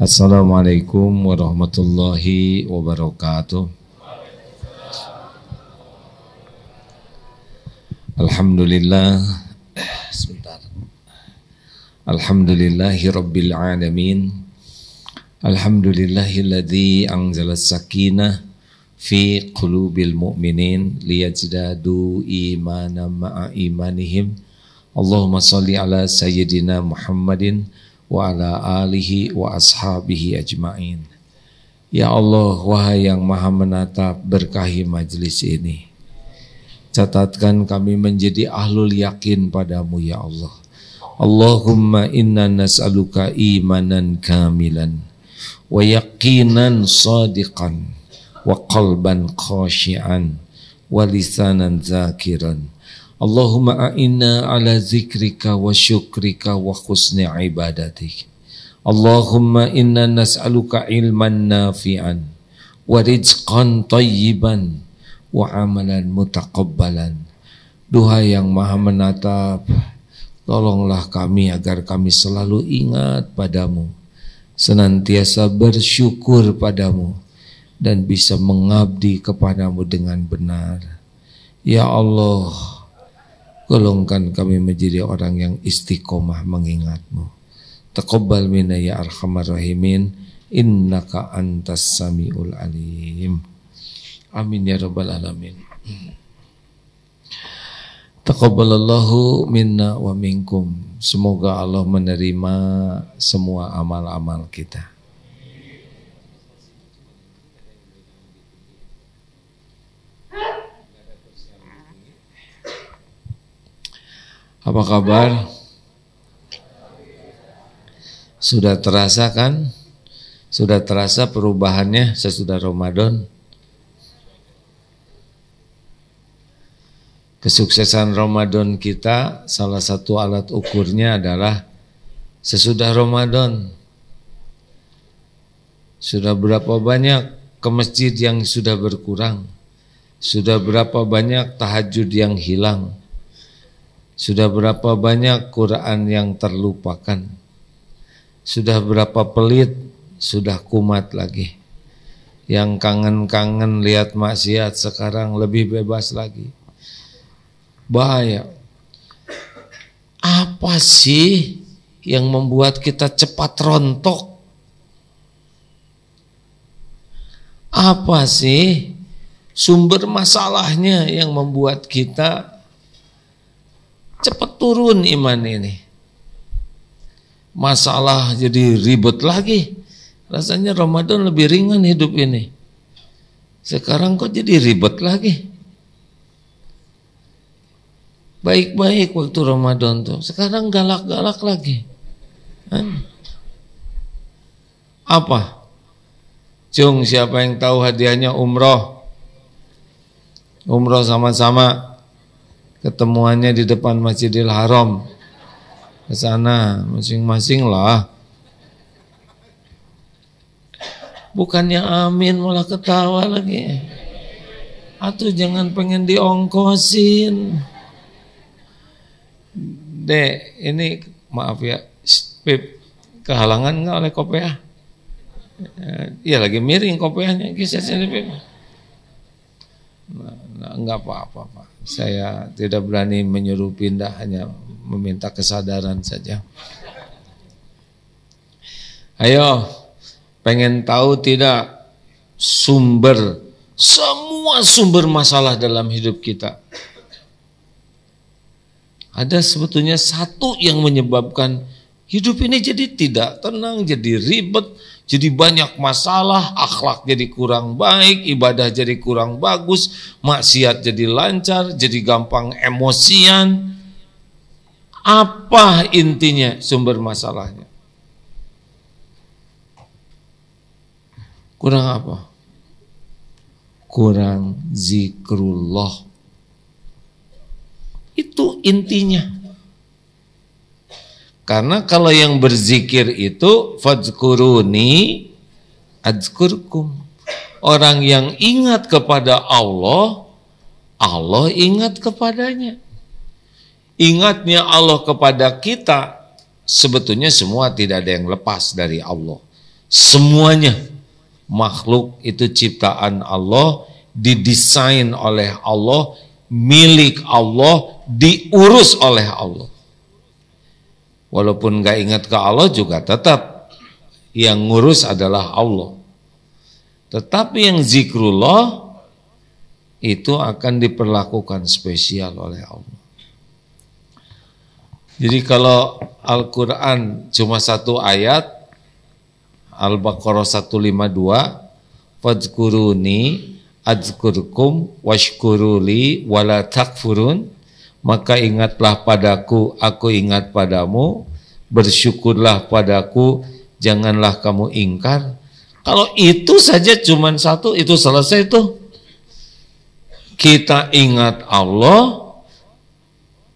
Assalamualaikum warahmatullahi wabarakatuh. Alhamdulillah. Sebentar. Alhamdulillahi rabbil alamin. Alhamdulillahilladzi anzala sakinah fi qulubil mu'minin liyazdadu imanan ma'a imanihim. Allahumma salli ala sayyidina Muhammadin wa ala alihi wa ashabihi ajmain. Ya Allah, wahai yang maha menatap, berkahi majlis ini. Catatkan kami menjadi ahlul yakin padamu ya Allah. Allahumma inna nas'aluka imanan kamilan wa yaqinan sadiqan wa qalban khashian wa lisanan zakiran Allahumma a'inna ala zikrika wa syukrika wa khusni ibadatik. Allahumma inna nas'aluka ilman nafi'an wa rizqan tayyiban wa amalan mutakabbalan. Duha yang maha menatap, tolonglah kami agar kami selalu ingat padamu, senantiasa bersyukur padamu, dan bisa mengabdi kepadamu dengan benar. Ya Allah, Golongkan kami menjadi orang yang istiqomah mengingatmu. Taqabbal minna ya arhamar rahimin innaka antas samiul alim. Amin ya rabbal alamin. Taqabbalallahu minna wa minkum. Semoga Allah menerima semua amal-amal kita. Apa kabar? Sudah terasa kan? Sudah terasa perubahannya sesudah Ramadan? Kesuksesan Ramadan kita salah satu alat ukurnya adalah sesudah Ramadan. Sudah berapa banyak ke masjid yang sudah berkurang? Sudah berapa banyak tahajud yang hilang? Sudah berapa banyak Quran yang terlupakan? Sudah berapa pelit? Sudah kumat lagi. Yang kangen-kangen lihat maksiat sekarang lebih bebas lagi. Bahaya. Apa sih yang membuat kita cepat rontok? Apa sih sumber masalahnya yang membuat kita cepat turun iman ini. Masalah jadi ribet lagi. Rasanya Ramadan lebih ringan hidup ini. Sekarang kok jadi ribet lagi. Baik-baik waktu Ramadan tuh. Sekarang galak-galak lagi. Hah? Apa? Jung, siapa yang tahu hadiahnya umroh? Umroh sama-sama ketemuannya di depan Masjidil Haram ke sana masing-masing lah bukannya amin malah ketawa lagi atau jangan pengen diongkosin dek ini maaf ya pip kehalangan nggak oleh kopiah eh, Iya lagi miring kopiahnya kisah sini pip nah, nggak apa-apa pak saya tidak berani menyuruh pindah, hanya meminta kesadaran saja. Ayo, pengen tahu tidak sumber semua sumber masalah dalam hidup kita? Ada sebetulnya satu yang menyebabkan hidup ini jadi tidak tenang, jadi ribet, jadi banyak masalah, akhlak jadi kurang baik, ibadah jadi kurang bagus, maksiat jadi lancar, jadi gampang emosian. Apa intinya sumber masalahnya? Kurang apa? Kurang zikrullah. Itu intinya. Karena kalau yang berzikir itu fadzkuruni adzkurkum. Orang yang ingat kepada Allah, Allah ingat kepadanya. Ingatnya Allah kepada kita, sebetulnya semua tidak ada yang lepas dari Allah. Semuanya makhluk itu ciptaan Allah, didesain oleh Allah, milik Allah, diurus oleh Allah. Walaupun gak ingat ke Allah juga tetap yang ngurus adalah Allah. Tetapi yang zikrullah itu akan diperlakukan spesial oleh Allah. Jadi kalau Al-Quran cuma satu ayat, Al-Baqarah 152, Fadkuruni adzkurkum washkuruli wala takfurun maka ingatlah padaku, aku ingat padamu, bersyukurlah padaku, janganlah kamu ingkar. Kalau itu saja cuma satu, itu selesai itu. Kita ingat Allah,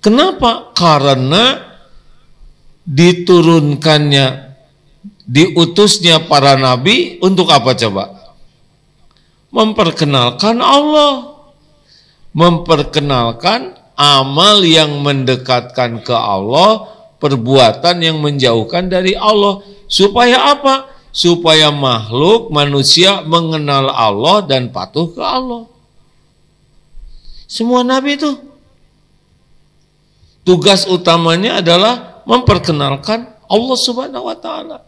kenapa? Karena diturunkannya, diutusnya para nabi untuk apa coba? Memperkenalkan Allah, memperkenalkan amal yang mendekatkan ke Allah, perbuatan yang menjauhkan dari Allah. Supaya apa? Supaya makhluk manusia mengenal Allah dan patuh ke Allah. Semua nabi itu tugas utamanya adalah memperkenalkan Allah Subhanahu wa taala.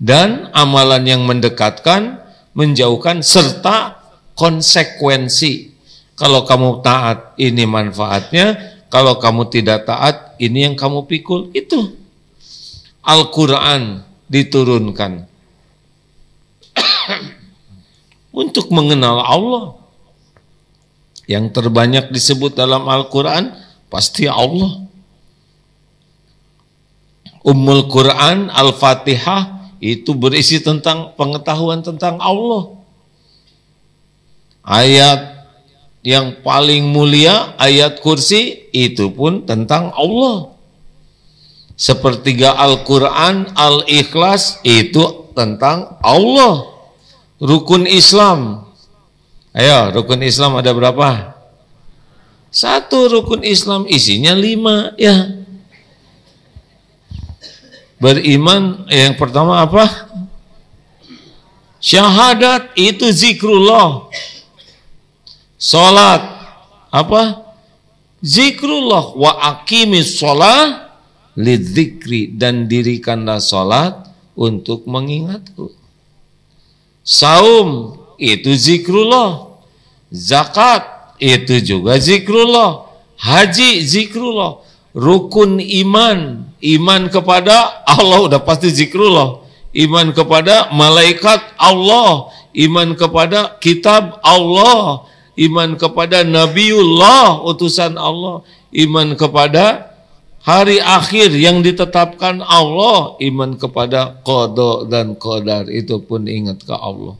Dan amalan yang mendekatkan, menjauhkan serta konsekuensi kalau kamu taat, ini manfaatnya. Kalau kamu tidak taat, ini yang kamu pikul. Itu Al-Quran diturunkan untuk mengenal Allah. Yang terbanyak disebut dalam Al-Quran pasti Allah. Ummul Quran, Al-Fatihah itu berisi tentang pengetahuan tentang Allah. Ayat yang paling mulia ayat kursi itu pun tentang Allah. Sepertiga Al-Quran, Al-Ikhlas itu tentang Allah. Rukun Islam. Ayo, rukun Islam ada berapa? Satu rukun Islam isinya lima ya. Beriman yang pertama apa? Syahadat itu zikrullah salat apa zikrullah wa aqimis salat lidzikri dan dirikanlah salat untuk mengingatku saum itu zikrullah zakat itu juga zikrullah haji zikrullah rukun iman iman kepada Allah udah pasti zikrullah iman kepada malaikat Allah iman kepada kitab Allah iman kepada Nabiullah utusan Allah, iman kepada hari akhir yang ditetapkan Allah, iman kepada kodok dan kodar itu pun ingat ke Allah.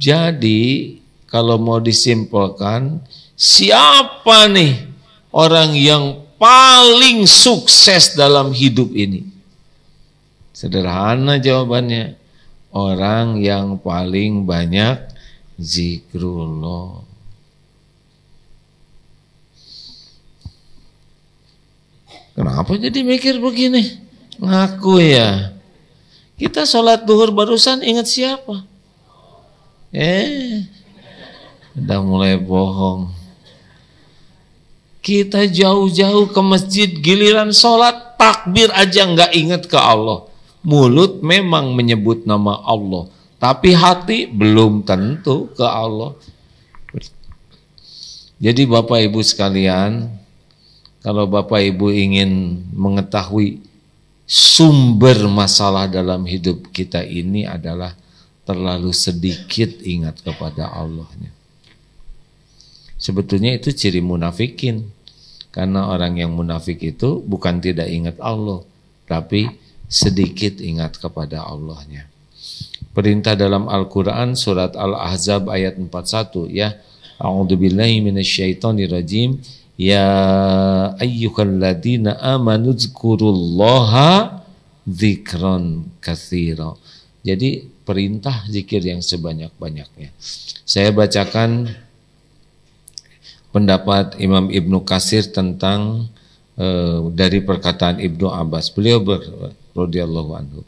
Jadi kalau mau disimpulkan, siapa nih orang yang paling sukses dalam hidup ini? Sederhana jawabannya, orang yang paling banyak zikrullah. Kenapa jadi mikir begini? Ngaku ya. Kita sholat duhur barusan ingat siapa? Eh, udah mulai bohong. Kita jauh-jauh ke masjid, giliran sholat takbir aja nggak ingat ke Allah. Mulut memang menyebut nama Allah, tapi hati belum tentu ke Allah. Jadi Bapak Ibu sekalian, kalau Bapak Ibu ingin mengetahui sumber masalah dalam hidup kita ini adalah terlalu sedikit ingat kepada Allahnya. Sebetulnya itu ciri munafikin. Karena orang yang munafik itu bukan tidak ingat Allah, tapi sedikit ingat kepada Allahnya. Perintah dalam Al-Qur'an surat Al-Ahzab ayat 41 ya. A'udzubillahiminasyaitonirajim. rajim Ya ayyuhalladzina amanu dzkurullaha dzikran katsira. Jadi perintah zikir yang sebanyak-banyaknya. Saya bacakan pendapat Imam Ibnu Kasir tentang e, dari perkataan Ibnu Abbas. Beliau ber, radhiyallahu anhu.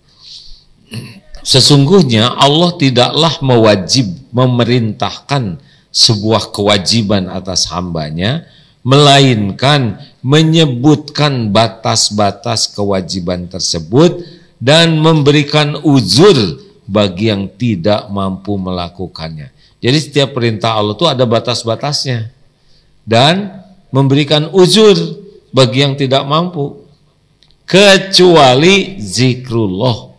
Sesungguhnya Allah tidaklah mewajib memerintahkan sebuah kewajiban atas hambanya, nya melainkan menyebutkan batas-batas kewajiban tersebut dan memberikan uzur bagi yang tidak mampu melakukannya. Jadi setiap perintah Allah itu ada batas-batasnya dan memberikan uzur bagi yang tidak mampu kecuali zikrullah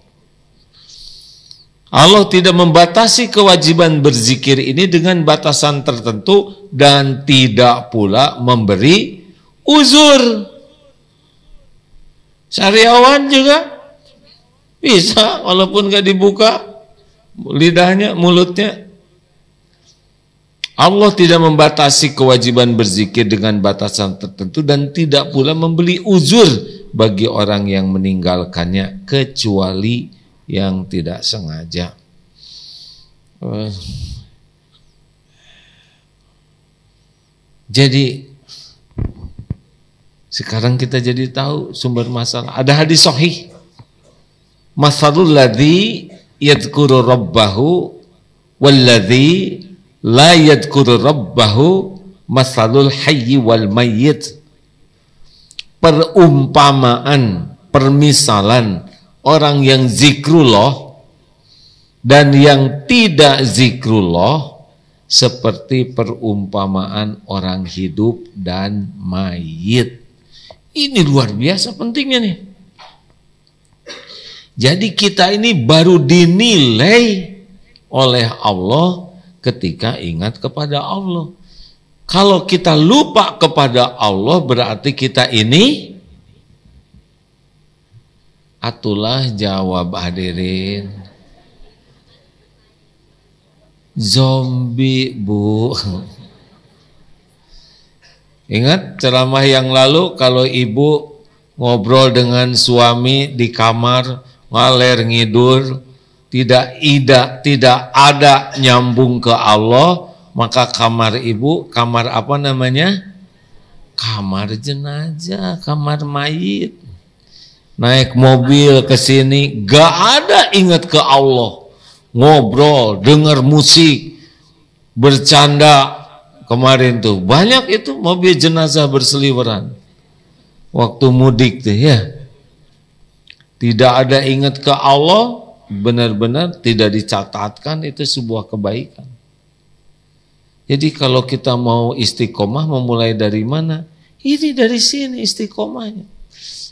Allah tidak membatasi kewajiban berzikir ini dengan batasan tertentu dan tidak pula memberi uzur. Sariawan juga bisa walaupun gak dibuka lidahnya, mulutnya. Allah tidak membatasi kewajiban berzikir dengan batasan tertentu dan tidak pula membeli uzur bagi orang yang meninggalkannya kecuali yang tidak sengaja. Eh. Jadi sekarang kita jadi tahu sumber masalah. Ada hadis sahih. Masalul ladzi yadhkuru rabbahu wal ladzi la yadhkuru rabbahu masalul hayyi wal mayyit. Perumpamaan, permisalan orang yang zikrullah dan yang tidak zikrullah seperti perumpamaan orang hidup dan mayit. Ini luar biasa pentingnya nih. Jadi kita ini baru dinilai oleh Allah ketika ingat kepada Allah. Kalau kita lupa kepada Allah berarti kita ini Atulah jawab hadirin Zombie bu Ingat ceramah yang lalu kalau ibu ngobrol dengan suami di kamar ngaler ngidur tidak ida tidak ada nyambung ke Allah maka kamar ibu kamar apa namanya kamar jenazah kamar mayit naik mobil ke sini, gak ada ingat ke Allah. Ngobrol, dengar musik, bercanda. Kemarin tuh banyak itu mobil jenazah berseliweran. Waktu mudik tuh ya. Tidak ada ingat ke Allah, benar-benar tidak dicatatkan itu sebuah kebaikan. Jadi kalau kita mau istiqomah memulai dari mana? Ini dari sini istiqomahnya.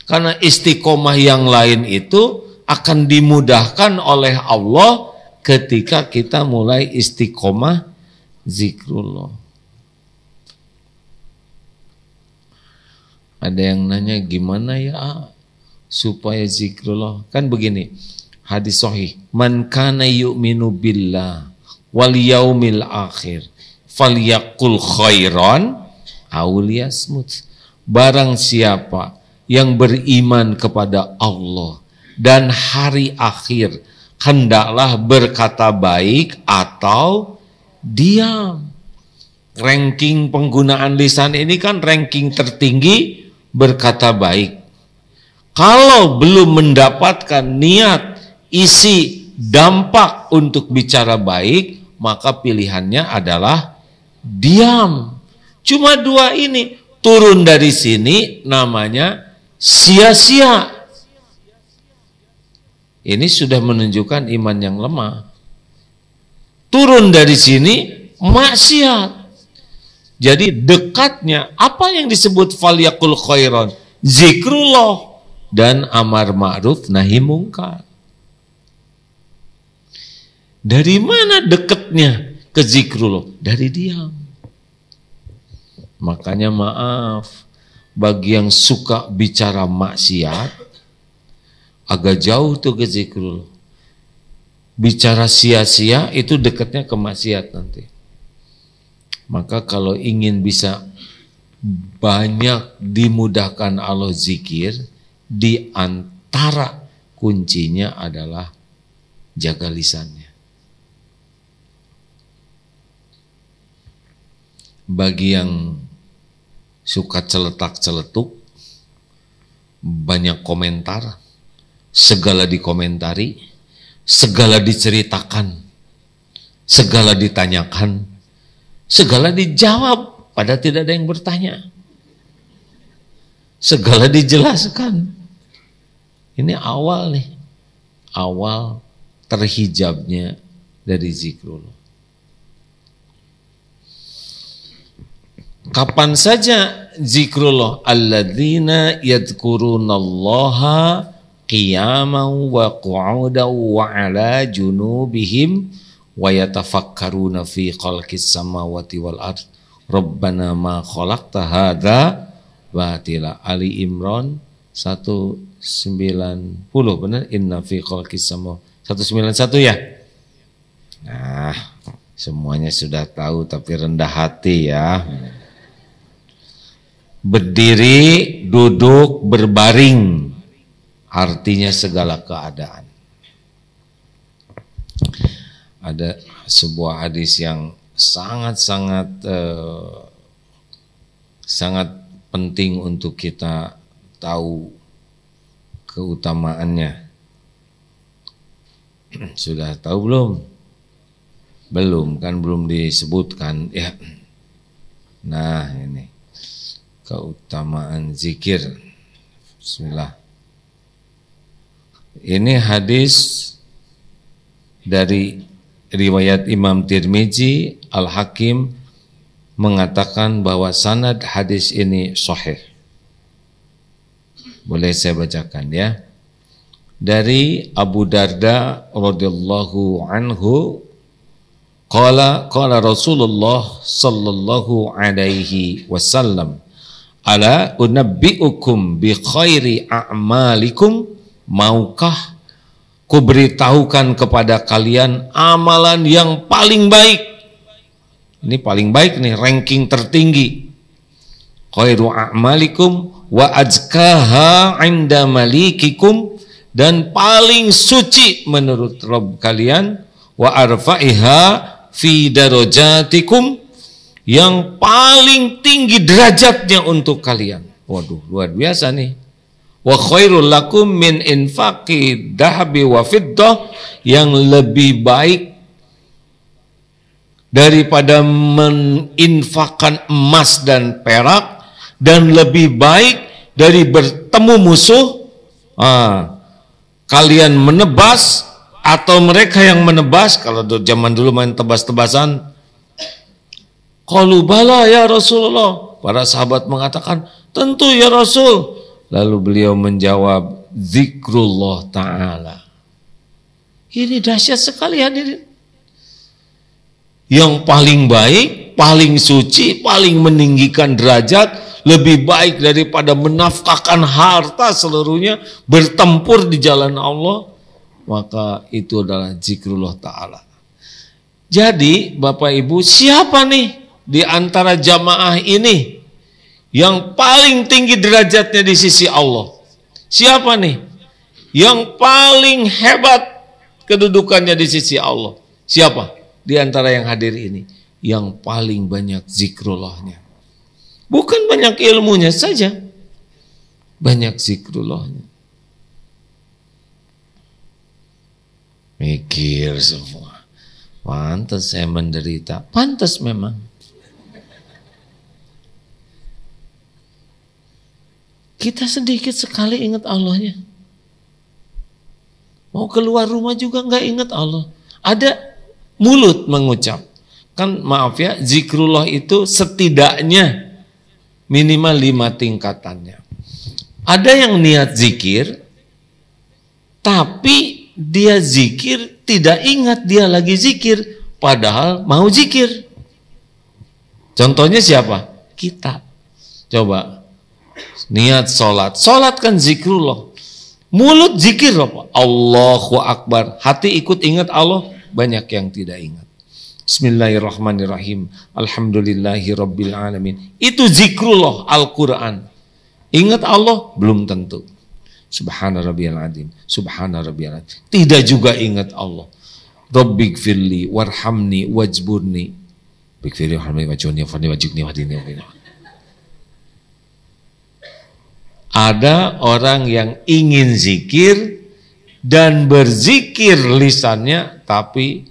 Karena istiqomah yang lain itu akan dimudahkan oleh Allah ketika kita mulai istiqomah zikrullah. Ada yang nanya gimana ya supaya zikrullah kan begini hadis sahih man kana yu'minu billah wal yaumil akhir falyakul khairan aul yasmut barang siapa yang beriman kepada Allah dan hari akhir hendaklah berkata baik atau diam. Ranking penggunaan lisan ini kan ranking tertinggi berkata baik. Kalau belum mendapatkan niat, isi, dampak untuk bicara baik, maka pilihannya adalah diam. Cuma dua ini, turun dari sini namanya sia-sia. Ini sudah menunjukkan iman yang lemah. Turun dari sini maksiat. Jadi dekatnya apa yang disebut faliyakul khairan? zikrullah dan amar ma'ruf nahi mungkar. Dari mana dekatnya ke zikrullah? Dari diam. Makanya maaf, bagi yang suka bicara maksiat agak jauh tuh ke zikrul bicara sia-sia itu dekatnya ke maksiat nanti maka kalau ingin bisa banyak dimudahkan Allah zikir di antara kuncinya adalah jaga lisannya bagi yang suka celetak-celetuk, banyak komentar, segala dikomentari, segala diceritakan, segala ditanyakan, segala dijawab, pada tidak ada yang bertanya. Segala dijelaskan. Ini awal nih, awal terhijabnya dari zikrul Kapan saja zikrullah alladzina yadhkurunallaha qiyaman wa qu'udan wa ala junubihim wa yatafakkaruna fi khalqis samawati wal ard rabbana ma khalaqta hadza batila Ali Imran 190 benar inna fi khalqis samawati 191 ya nah semuanya sudah tahu tapi rendah hati ya berdiri, duduk, berbaring. Artinya segala keadaan. Ada sebuah hadis yang sangat-sangat eh, sangat penting untuk kita tahu keutamaannya. Sudah tahu belum? Belum kan belum disebutkan ya. Nah, ini keutamaan zikir. Bismillah. Ini hadis dari riwayat Imam Tirmizi, Al-Hakim mengatakan bahwa sanad hadis ini sahih. Boleh saya bacakan ya. Dari Abu Darda radhiyallahu anhu qala qala Rasulullah sallallahu alaihi wasallam Ala unabbi'ukum bi khairi a'malikum maukah kuberitahukan kepada kalian amalan yang paling baik. Ini paling baik nih, ranking tertinggi. Khairu a'malikum wa a'jkaha 'inda malikikum dan paling suci menurut Rob kalian wa arfa'iha fi darajatikum yang paling tinggi derajatnya untuk kalian. Waduh, luar biasa nih. Wa khairul lakum min infaqi dahabi wa fiddah yang lebih baik daripada meninfakkan emas dan perak dan lebih baik dari bertemu musuh ah, kalian menebas atau mereka yang menebas kalau zaman dulu main tebas-tebasan Qalu bala ya Rasulullah. Para sahabat mengatakan, tentu ya Rasul. Lalu beliau menjawab, zikrullah ta'ala. Ini dahsyat sekali hadirin. Yang paling baik, paling suci, paling meninggikan derajat, lebih baik daripada menafkahkan harta seluruhnya, bertempur di jalan Allah, maka itu adalah zikrullah ta'ala. Jadi Bapak Ibu siapa nih di antara jamaah ini yang paling tinggi derajatnya di sisi Allah. Siapa nih? Yang paling hebat kedudukannya di sisi Allah. Siapa? Di antara yang hadir ini. Yang paling banyak zikrullahnya. Bukan banyak ilmunya saja. Banyak zikrullahnya. Mikir semua. Pantas saya menderita. Pantas memang. Kita sedikit sekali ingat Allahnya. Mau keluar rumah juga nggak ingat Allah. Ada mulut mengucap. Kan maaf ya, zikrullah itu setidaknya minimal lima tingkatannya. Ada yang niat zikir, tapi dia zikir tidak ingat dia lagi zikir, padahal mau zikir. Contohnya siapa? Kita. Coba Niat sholat. Sholat kan zikrullah. Mulut zikir apa? Allahu Akbar. Hati ikut ingat Allah. Banyak yang tidak ingat. Bismillahirrahmanirrahim. Alhamdulillahi Rabbil Alamin. Itu zikrullah Al-Quran. Ingat Allah? Belum tentu. Subhana Rabbiyal Adim. Subhana Rabbiyal Adim. Tidak juga ingat Allah. Rabbik firli warhamni wajburni. Bikfiri warhamni wajurni wajurni wajurni wadini wajurni. ada orang yang ingin zikir dan berzikir lisannya tapi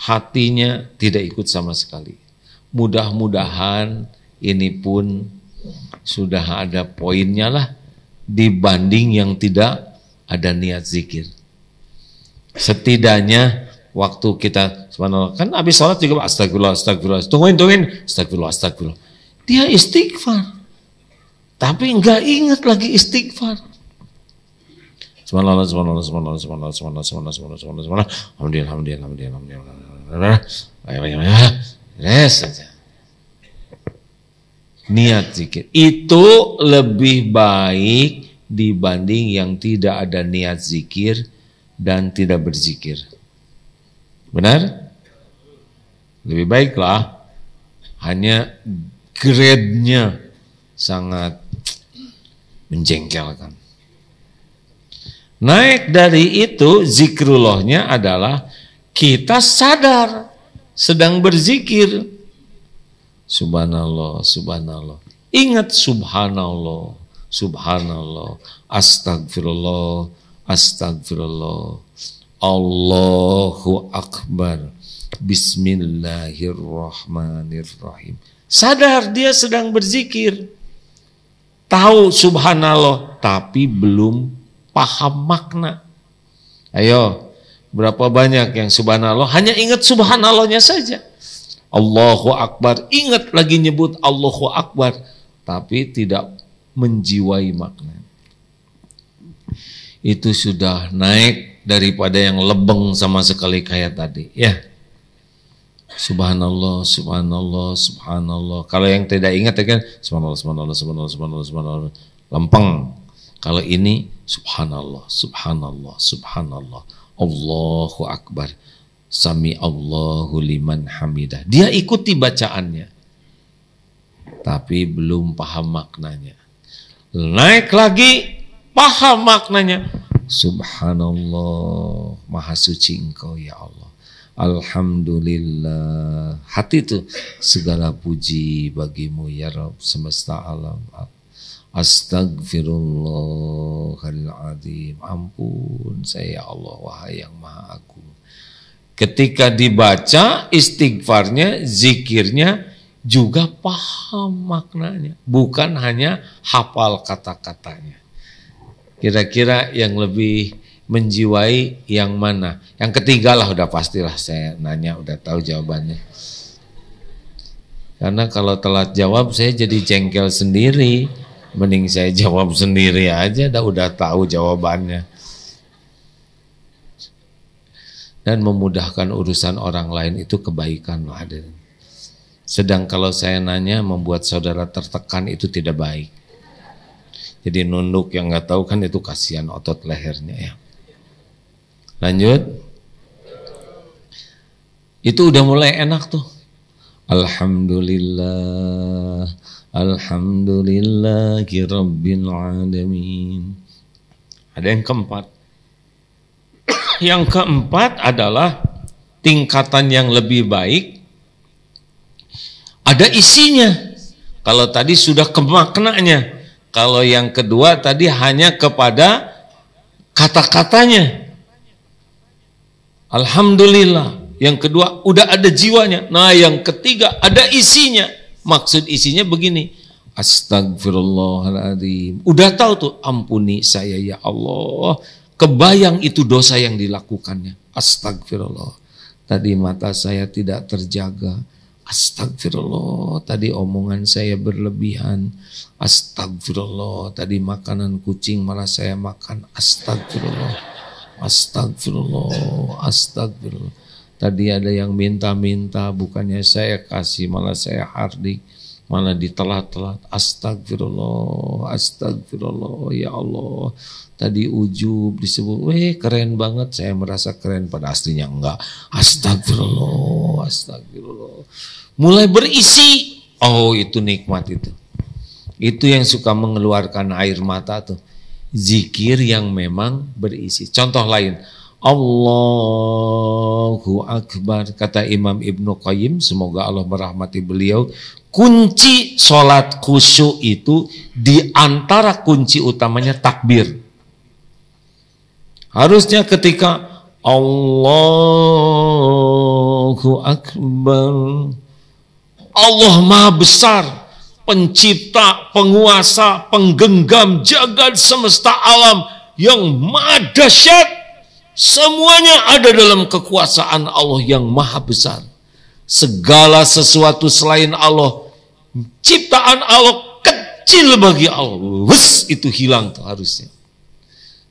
hatinya tidak ikut sama sekali. Mudah-mudahan ini pun sudah ada poinnya lah dibanding yang tidak ada niat zikir. Setidaknya waktu kita subhanallah kan habis sholat juga astagfirullah astagfirullah tungguin tungguin astagfirullah astagfirullah dia istighfar tapi nggak ingat lagi istighfar. Subhanallah, subhanallah, subhanallah, subhanallah, subhanallah, subhanallah, subhanallah, subhanallah, subhanallah. Alhamdulillah, alhamdulillah, alhamdulillah, alhamdulillah. alhamdulillah. Yes saja. Niat zikir itu lebih baik dibanding yang tidak ada niat zikir dan tidak berzikir. Benar? Lebih baiklah hanya grade-nya sangat menjengkelkan. Naik dari itu zikrullahnya adalah kita sadar sedang berzikir. Subhanallah, subhanallah. Ingat subhanallah, subhanallah. Astagfirullah, astagfirullah. Allahu akbar. Bismillahirrahmanirrahim. Sadar dia sedang berzikir tahu subhanallah tapi belum paham makna. Ayo, berapa banyak yang subhanallah hanya ingat subhanallahnya saja. Allahu Akbar, ingat lagi nyebut Allahu Akbar tapi tidak menjiwai makna. Itu sudah naik daripada yang lebeng sama sekali kayak tadi, ya. Subhanallah, subhanallah, subhanallah. Kalau yang tidak ingat ya kan subhanallah, subhanallah, subhanallah, subhanallah, subhanallah. Lempeng. Kalau ini subhanallah, subhanallah, subhanallah. Allahu akbar. Sami Allahu liman hamidah. Dia ikuti bacaannya. Tapi belum paham maknanya. Naik lagi paham maknanya. Subhanallah, maha suci engkau ya Allah. Alhamdulillah. Hati itu segala puji bagimu ya Rob semesta alam. Astagfirullahaladzim Ampun saya ya Allah wahai yang maha aku. Ketika dibaca istighfarnya, zikirnya juga paham maknanya. Bukan hanya hafal kata-katanya. Kira-kira yang lebih menjiwai yang mana? Yang ketiga lah udah pastilah saya nanya udah tahu jawabannya. Karena kalau telat jawab saya jadi jengkel sendiri. Mending saya jawab sendiri aja dah udah tahu jawabannya. Dan memudahkan urusan orang lain itu kebaikan loh Sedang kalau saya nanya membuat saudara tertekan itu tidak baik. Jadi nunduk yang nggak tahu kan itu kasihan otot lehernya ya. Lanjut. Itu udah mulai enak tuh. Alhamdulillah. alhamdulillah Rabbil Alamin. Ada yang keempat. yang keempat adalah tingkatan yang lebih baik. Ada isinya. Kalau tadi sudah kemaknanya. Kalau yang kedua tadi hanya kepada kata-katanya. Alhamdulillah. Yang kedua, udah ada jiwanya. Nah, yang ketiga, ada isinya. Maksud isinya begini. Astagfirullahaladzim. Udah tahu tuh, ampuni saya ya Allah. Kebayang itu dosa yang dilakukannya. Astagfirullah. Tadi mata saya tidak terjaga. Astagfirullah, tadi omongan saya berlebihan. Astagfirullah, tadi makanan kucing malah saya makan. Astagfirullah. Astagfirullah, astagfirullah. Tadi ada yang minta-minta, bukannya saya kasih, malah saya hardi, malah ditelat-telat. Astagfirullah, astagfirullah, ya Allah. Tadi ujub disebut, weh keren banget, saya merasa keren pada aslinya enggak. Astagfirullah, astagfirullah. Mulai berisi, oh itu nikmat itu. Itu yang suka mengeluarkan air mata tuh zikir yang memang berisi. Contoh lain, Allahu Akbar kata Imam Ibnu Qayyim semoga Allah merahmati beliau kunci solat khusyuk itu di antara kunci utamanya takbir harusnya ketika Allahu Akbar Allah Maha Besar pencipta, penguasa, penggenggam Jagal semesta alam yang madasyat. Semuanya ada dalam kekuasaan Allah yang maha besar. Segala sesuatu selain Allah, ciptaan Allah kecil bagi Allah. Wus itu hilang tuh harusnya.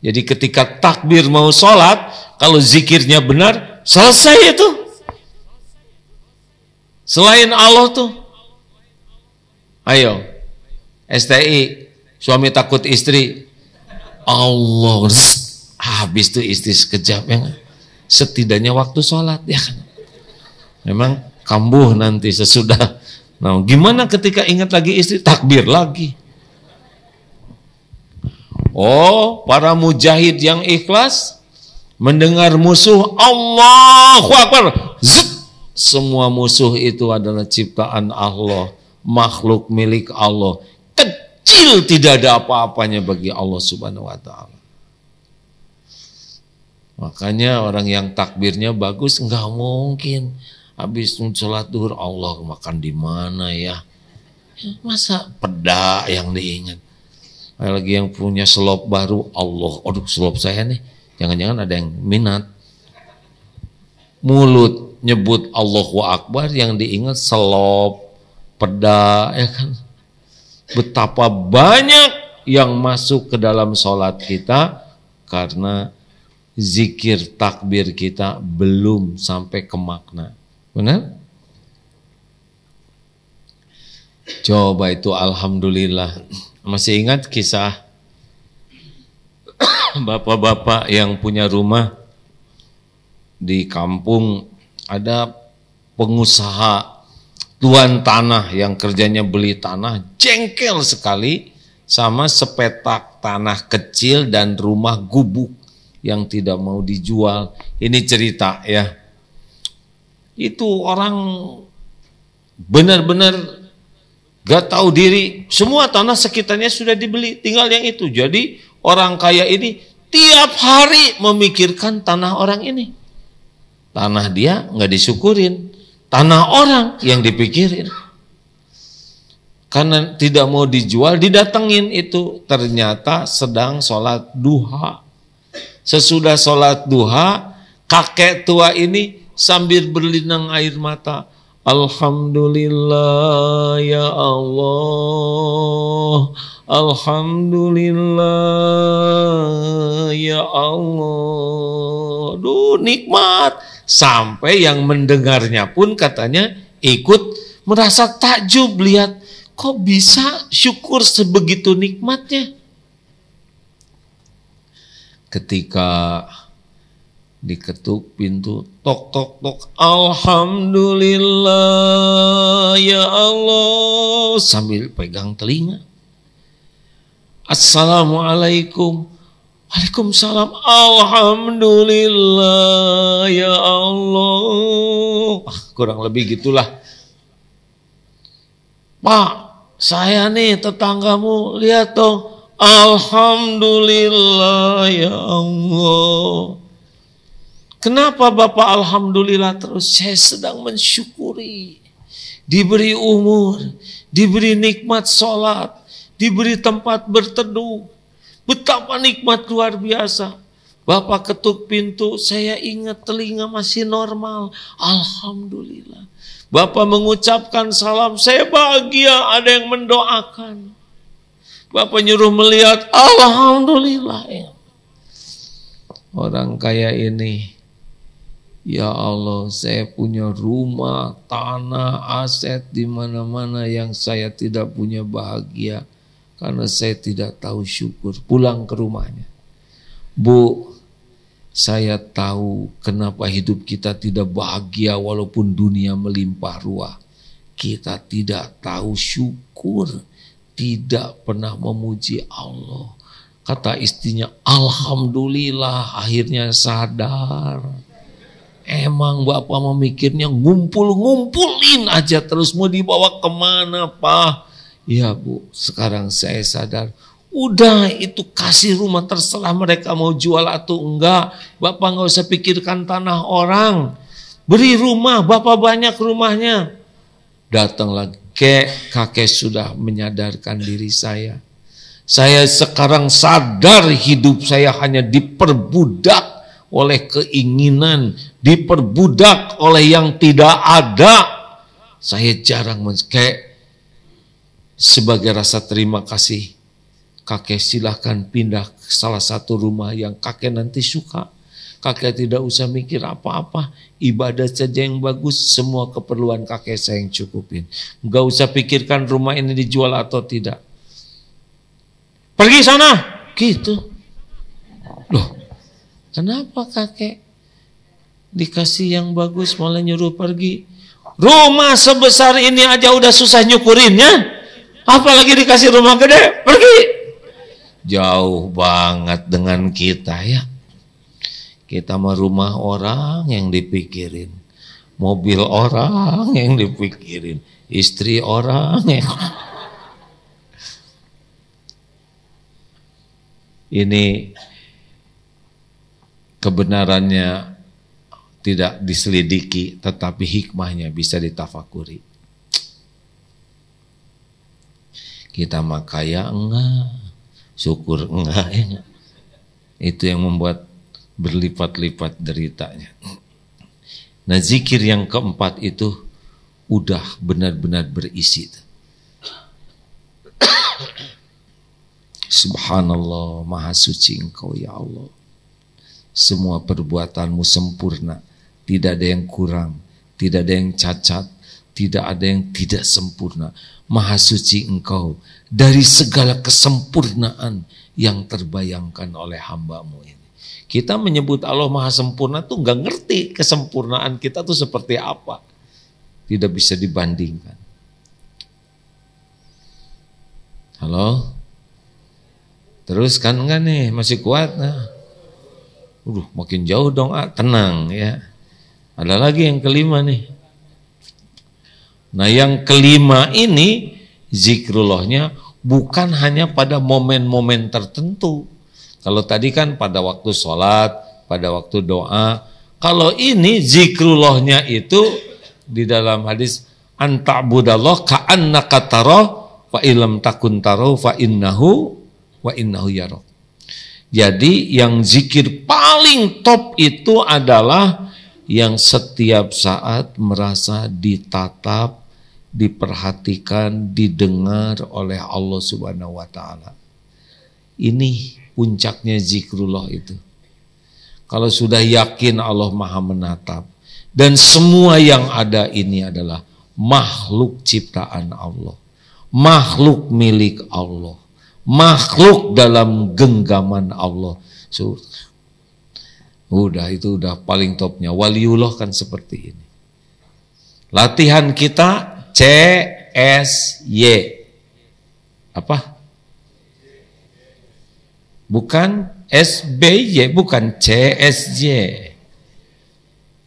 Jadi ketika takbir mau sholat, kalau zikirnya benar, selesai itu. Selain Allah tuh, Ayo. STI, suami takut istri. Allah, habis tuh istri sekejap ya. Kan? Setidaknya waktu sholat ya kan? Memang kambuh nanti sesudah. Nah, gimana ketika ingat lagi istri takbir lagi? Oh, para mujahid yang ikhlas mendengar musuh Allah, Akbar. Zut. Semua musuh itu adalah ciptaan Allah makhluk milik Allah. Kecil tidak ada apa-apanya bagi Allah Subhanahu wa taala. Makanya orang yang takbirnya bagus nggak mungkin habis sholat duhur Allah makan di mana ya? Masa peda yang diingat? Lagi yang punya selop baru Allah, aduh selop saya nih, jangan-jangan ada yang minat. Mulut nyebut Allahu Akbar yang diingat selop peda, ya kan? Betapa banyak yang masuk ke dalam sholat kita karena zikir takbir kita belum sampai ke makna. Benar? Coba itu alhamdulillah. Masih ingat kisah bapak-bapak yang punya rumah di kampung ada pengusaha tuan tanah yang kerjanya beli tanah jengkel sekali sama sepetak tanah kecil dan rumah gubuk yang tidak mau dijual. Ini cerita ya. Itu orang benar-benar gak tahu diri. Semua tanah sekitarnya sudah dibeli, tinggal yang itu. Jadi orang kaya ini tiap hari memikirkan tanah orang ini. Tanah dia nggak disyukurin, tanah orang yang dipikirin. Karena tidak mau dijual, didatengin itu ternyata sedang sholat duha. Sesudah sholat duha, kakek tua ini sambil berlinang air mata. Alhamdulillah ya Allah. Alhamdulillah ya Allah. duh nikmat sampai yang mendengarnya pun katanya ikut merasa takjub lihat kok bisa syukur sebegitu nikmatnya ketika diketuk pintu tok tok tok alhamdulillah ya Allah sambil pegang telinga assalamualaikum Waalaikumsalam. Alhamdulillah ya Allah. Ah, kurang lebih gitulah. Pak, saya nih tetanggamu lihat dong. Alhamdulillah ya Allah. Kenapa Bapak Alhamdulillah terus? Saya sedang mensyukuri. Diberi umur, diberi nikmat sholat, diberi tempat berteduh, Betapa nikmat luar biasa. Bapak ketuk pintu, saya ingat telinga masih normal. Alhamdulillah. Bapak mengucapkan salam, saya bahagia ada yang mendoakan. Bapak nyuruh melihat, Alhamdulillah. Ya. Orang kaya ini, Ya Allah, saya punya rumah, tanah, aset di mana-mana yang saya tidak punya bahagia karena saya tidak tahu syukur. Pulang ke rumahnya. Bu, saya tahu kenapa hidup kita tidak bahagia walaupun dunia melimpah ruah. Kita tidak tahu syukur, tidak pernah memuji Allah. Kata istrinya, Alhamdulillah akhirnya sadar. Emang bapak memikirnya ngumpul-ngumpulin aja terus mau dibawa kemana pak? Ya bu, sekarang saya sadar. Udah itu kasih rumah terserah mereka mau jual atau enggak. Bapak nggak usah pikirkan tanah orang. Beri rumah, bapak banyak rumahnya. Datanglah kek, kakek sudah menyadarkan diri saya. Saya sekarang sadar hidup saya hanya diperbudak oleh keinginan, diperbudak oleh yang tidak ada. Saya jarang men- sebagai rasa terima kasih. Kakek silahkan pindah ke salah satu rumah yang kakek nanti suka. Kakek tidak usah mikir apa-apa. Ibadah saja yang bagus. Semua keperluan kakek saya yang cukupin. nggak usah pikirkan rumah ini dijual atau tidak. Pergi sana. Gitu. Loh, kenapa kakek dikasih yang bagus malah nyuruh pergi? Rumah sebesar ini aja udah susah nyukurinnya apalagi dikasih rumah gede pergi jauh banget dengan kita ya kita mah rumah orang yang dipikirin mobil orang yang dipikirin istri orang yang ini kebenarannya tidak diselidiki tetapi hikmahnya bisa ditafakuri Kita mah kaya enggak, syukur enggak ya. Itu yang membuat berlipat-lipat deritanya. Nah zikir yang keempat itu udah benar-benar berisi. Subhanallah, maha suci engkau ya Allah. Semua perbuatanmu sempurna, tidak ada yang kurang, tidak ada yang cacat, tidak ada yang tidak sempurna. Maha suci engkau dari segala kesempurnaan yang terbayangkan oleh hambamu ini. Kita menyebut Allah maha sempurna tuh nggak ngerti kesempurnaan kita tuh seperti apa. Tidak bisa dibandingkan. Halo? Terus kan enggak nih, masih kuat? Nah. Uduh, makin jauh dong, ah. tenang ya. Ada lagi yang kelima nih. Nah yang kelima ini zikrullahnya bukan hanya pada momen-momen tertentu. Kalau tadi kan pada waktu sholat, pada waktu doa. Kalau ini zikrullahnya itu di dalam hadis antabudallah ka'annaka taroh fa ilam takun taroh fa innahu wa innahu yaroh. Jadi yang zikir paling top itu adalah yang setiap saat merasa ditatap diperhatikan, didengar oleh Allah Subhanahu wa taala. Ini puncaknya zikrullah itu. Kalau sudah yakin Allah Maha menatap dan semua yang ada ini adalah makhluk ciptaan Allah, makhluk milik Allah, makhluk dalam genggaman Allah. So, udah itu udah paling topnya. Waliullah kan seperti ini. Latihan kita C S Y. Apa? Bukan SBY, bukan CSJ.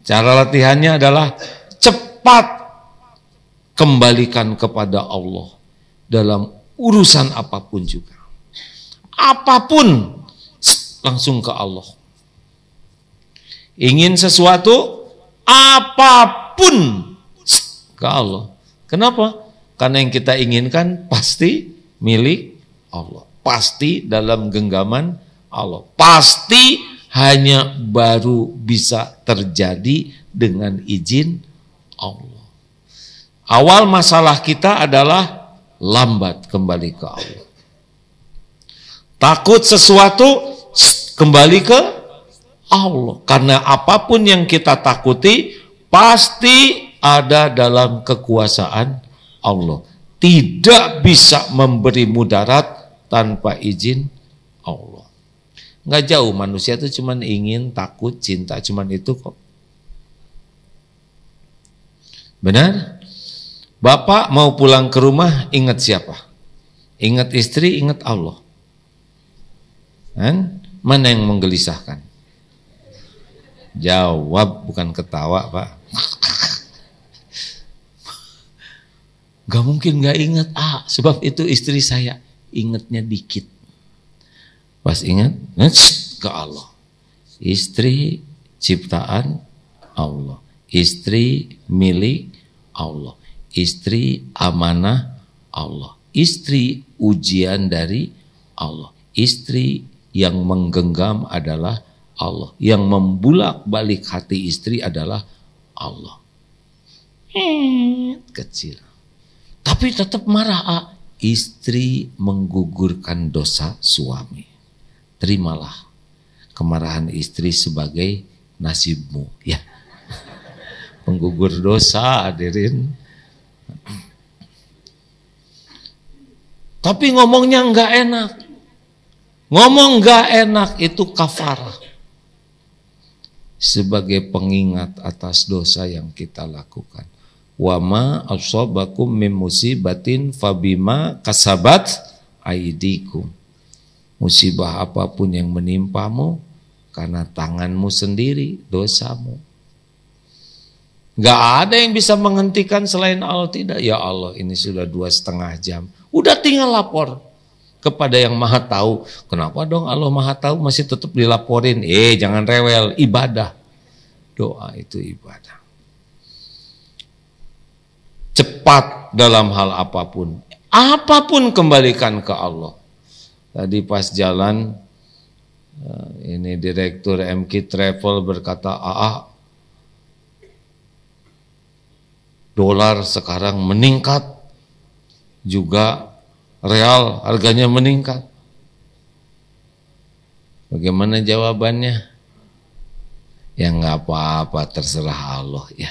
Cara latihannya adalah cepat kembalikan kepada Allah dalam urusan apapun juga. Apapun langsung ke Allah. Ingin sesuatu apapun ke Allah. Kenapa? Karena yang kita inginkan pasti milik Allah. Pasti dalam genggaman Allah. Pasti hanya baru bisa terjadi dengan izin Allah. Awal masalah kita adalah lambat kembali ke Allah. Takut sesuatu kembali ke Allah. Karena apapun yang kita takuti pasti ada dalam kekuasaan Allah. Tidak bisa memberi mudarat tanpa izin Allah. Nggak jauh manusia itu cuma ingin takut cinta cuma itu kok. Benar? Bapak mau pulang ke rumah ingat siapa? Ingat istri, ingat Allah. Kan? Mana yang menggelisahkan? Jawab bukan ketawa, Pak. Gak mungkin gak inget Ah, sebab itu istri saya ingatnya dikit. Pas ingat, ke Allah. Istri ciptaan Allah. Istri milik Allah. Istri amanah Allah. Istri ujian dari Allah. Istri yang menggenggam adalah Allah. Yang membulak balik hati istri adalah Allah. Kecil. Tapi tetap marah A. Istri menggugurkan dosa suami. Terimalah kemarahan istri sebagai nasibmu. Ya. menggugur dosa hadirin. Tapi ngomongnya nggak enak. Ngomong nggak enak itu kafarah. Sebagai pengingat atas dosa yang kita lakukan wa ma asabakum min musibatin fabima kasabat aidikum musibah apapun yang menimpamu karena tanganmu sendiri dosamu Gak ada yang bisa menghentikan selain Allah tidak. Ya Allah ini sudah dua setengah jam. Udah tinggal lapor kepada yang maha tahu. Kenapa dong Allah maha tahu masih tetap dilaporin. Eh jangan rewel, ibadah. Doa itu ibadah. tepat dalam hal apapun. Apapun kembalikan ke Allah. Tadi pas jalan eh, ini direktur MK Travel berkata, AA ah, ah, dolar sekarang meningkat juga real harganya meningkat." Bagaimana jawabannya? Ya nggak apa-apa terserah Allah ya.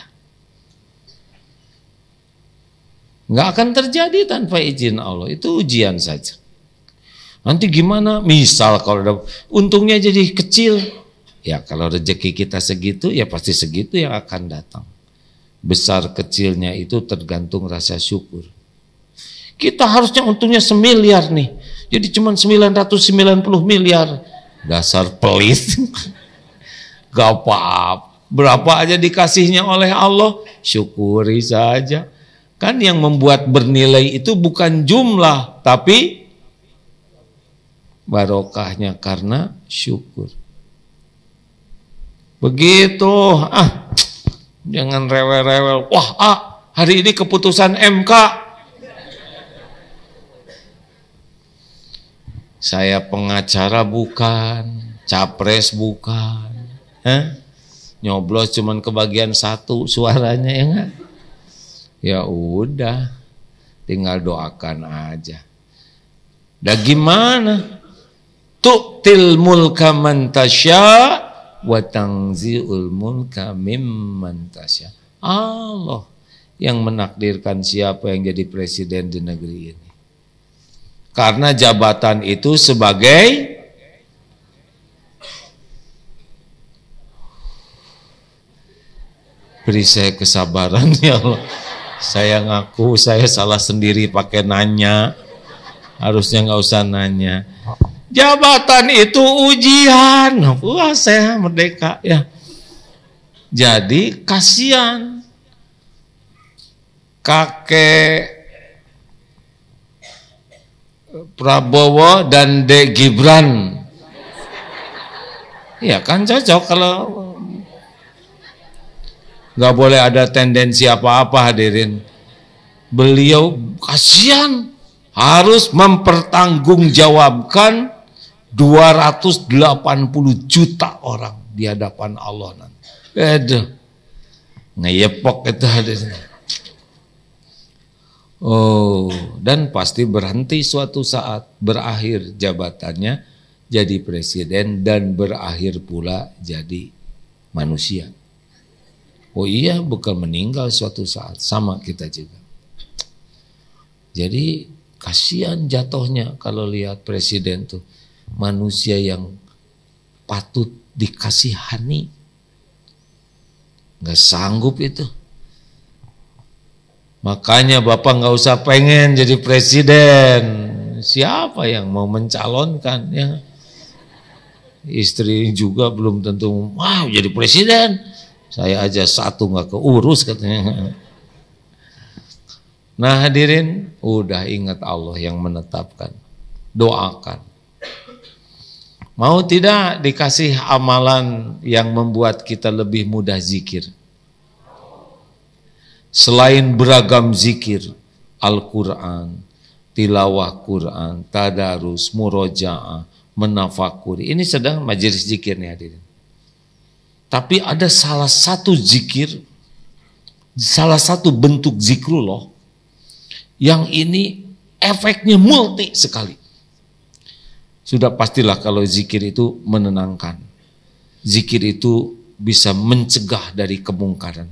Nggak akan terjadi tanpa izin Allah. Itu ujian saja. Nanti gimana? Misal kalau ada, untungnya jadi kecil. Ya kalau rezeki kita segitu, ya pasti segitu yang akan datang. Besar kecilnya itu tergantung rasa syukur. Kita harusnya untungnya semiliar nih. Jadi cuma 990 miliar. Dasar pelit. Gak apa-apa. Berapa aja dikasihnya oleh Allah, syukuri saja Kan yang membuat bernilai itu bukan jumlah, tapi barokahnya karena syukur. Begitu, ah, jangan rewel-rewel. Wah, ah, hari ini keputusan MK. Saya pengacara bukan, capres bukan. Hah? Nyoblos cuman kebagian satu suaranya ya enggak? ya udah tinggal doakan aja dah gimana tu'til mulka man tasya wa tangzi'ul mulka mimman tasya Allah yang menakdirkan siapa yang jadi presiden di negeri ini karena jabatan itu sebagai beri saya kesabaran ya Allah saya ngaku saya salah sendiri pakai nanya harusnya nggak usah nanya jabatan itu ujian wah saya merdeka ya jadi kasihan kakek Prabowo dan Dek Gibran ya kan cocok kalau nggak boleh ada tendensi apa-apa hadirin beliau kasihan harus mempertanggungjawabkan 280 juta orang di hadapan Allah nanti. Aduh. Ngeyepok itu hadirin. Oh, dan pasti berhenti suatu saat berakhir jabatannya jadi presiden dan berakhir pula jadi manusia. Oh iya, bekal meninggal suatu saat sama kita juga. Jadi kasihan jatuhnya kalau lihat presiden tuh manusia yang patut dikasihani. Nggak sanggup itu. Makanya Bapak nggak usah pengen jadi presiden. Siapa yang mau mencalonkan ya? Istri juga belum tentu mau jadi presiden saya aja satu nggak keurus katanya. Nah hadirin, udah ingat Allah yang menetapkan. Doakan. Mau tidak dikasih amalan yang membuat kita lebih mudah zikir. Selain beragam zikir, Al-Quran, tilawah Quran, tadarus, murojaah, menafakuri Ini sedang majelis zikir nih hadirin. Tapi ada salah satu zikir, salah satu bentuk zikrullah yang ini efeknya multi sekali. Sudah pastilah kalau zikir itu menenangkan. Zikir itu bisa mencegah dari kemungkaran.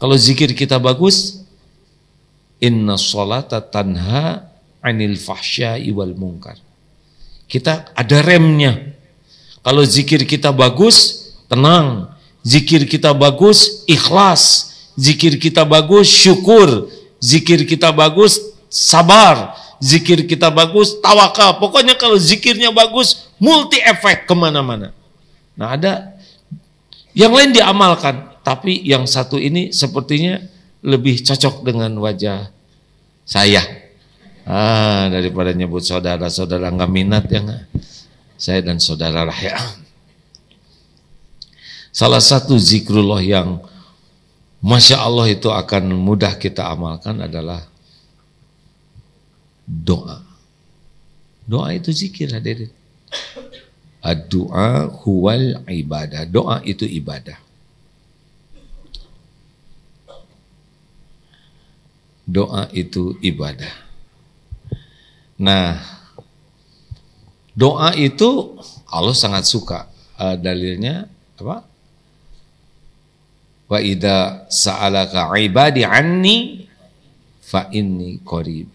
Kalau zikir kita bagus, inna sholata tanha anil fahsyai wal mungkar. Kita ada remnya. Kalau zikir kita bagus, tenang. Zikir kita bagus, ikhlas. Zikir kita bagus, syukur. Zikir kita bagus, sabar. Zikir kita bagus, tawakal. Pokoknya kalau zikirnya bagus, multi efek kemana-mana. Nah ada yang lain diamalkan, tapi yang satu ini sepertinya lebih cocok dengan wajah saya. Ah, daripada nyebut saudara-saudara nggak minat ya nggak? Saya dan saudara Rahya. Salah satu zikrullah yang Masya Allah itu akan mudah kita amalkan adalah doa. Doa itu zikir hadirin. Doa huwal ibadah. Doa itu ibadah. Doa itu ibadah. Nah, doa itu Allah sangat suka. Uh, dalilnya apa? Wa idza sa'alaka ibadi anni fa inni qarib.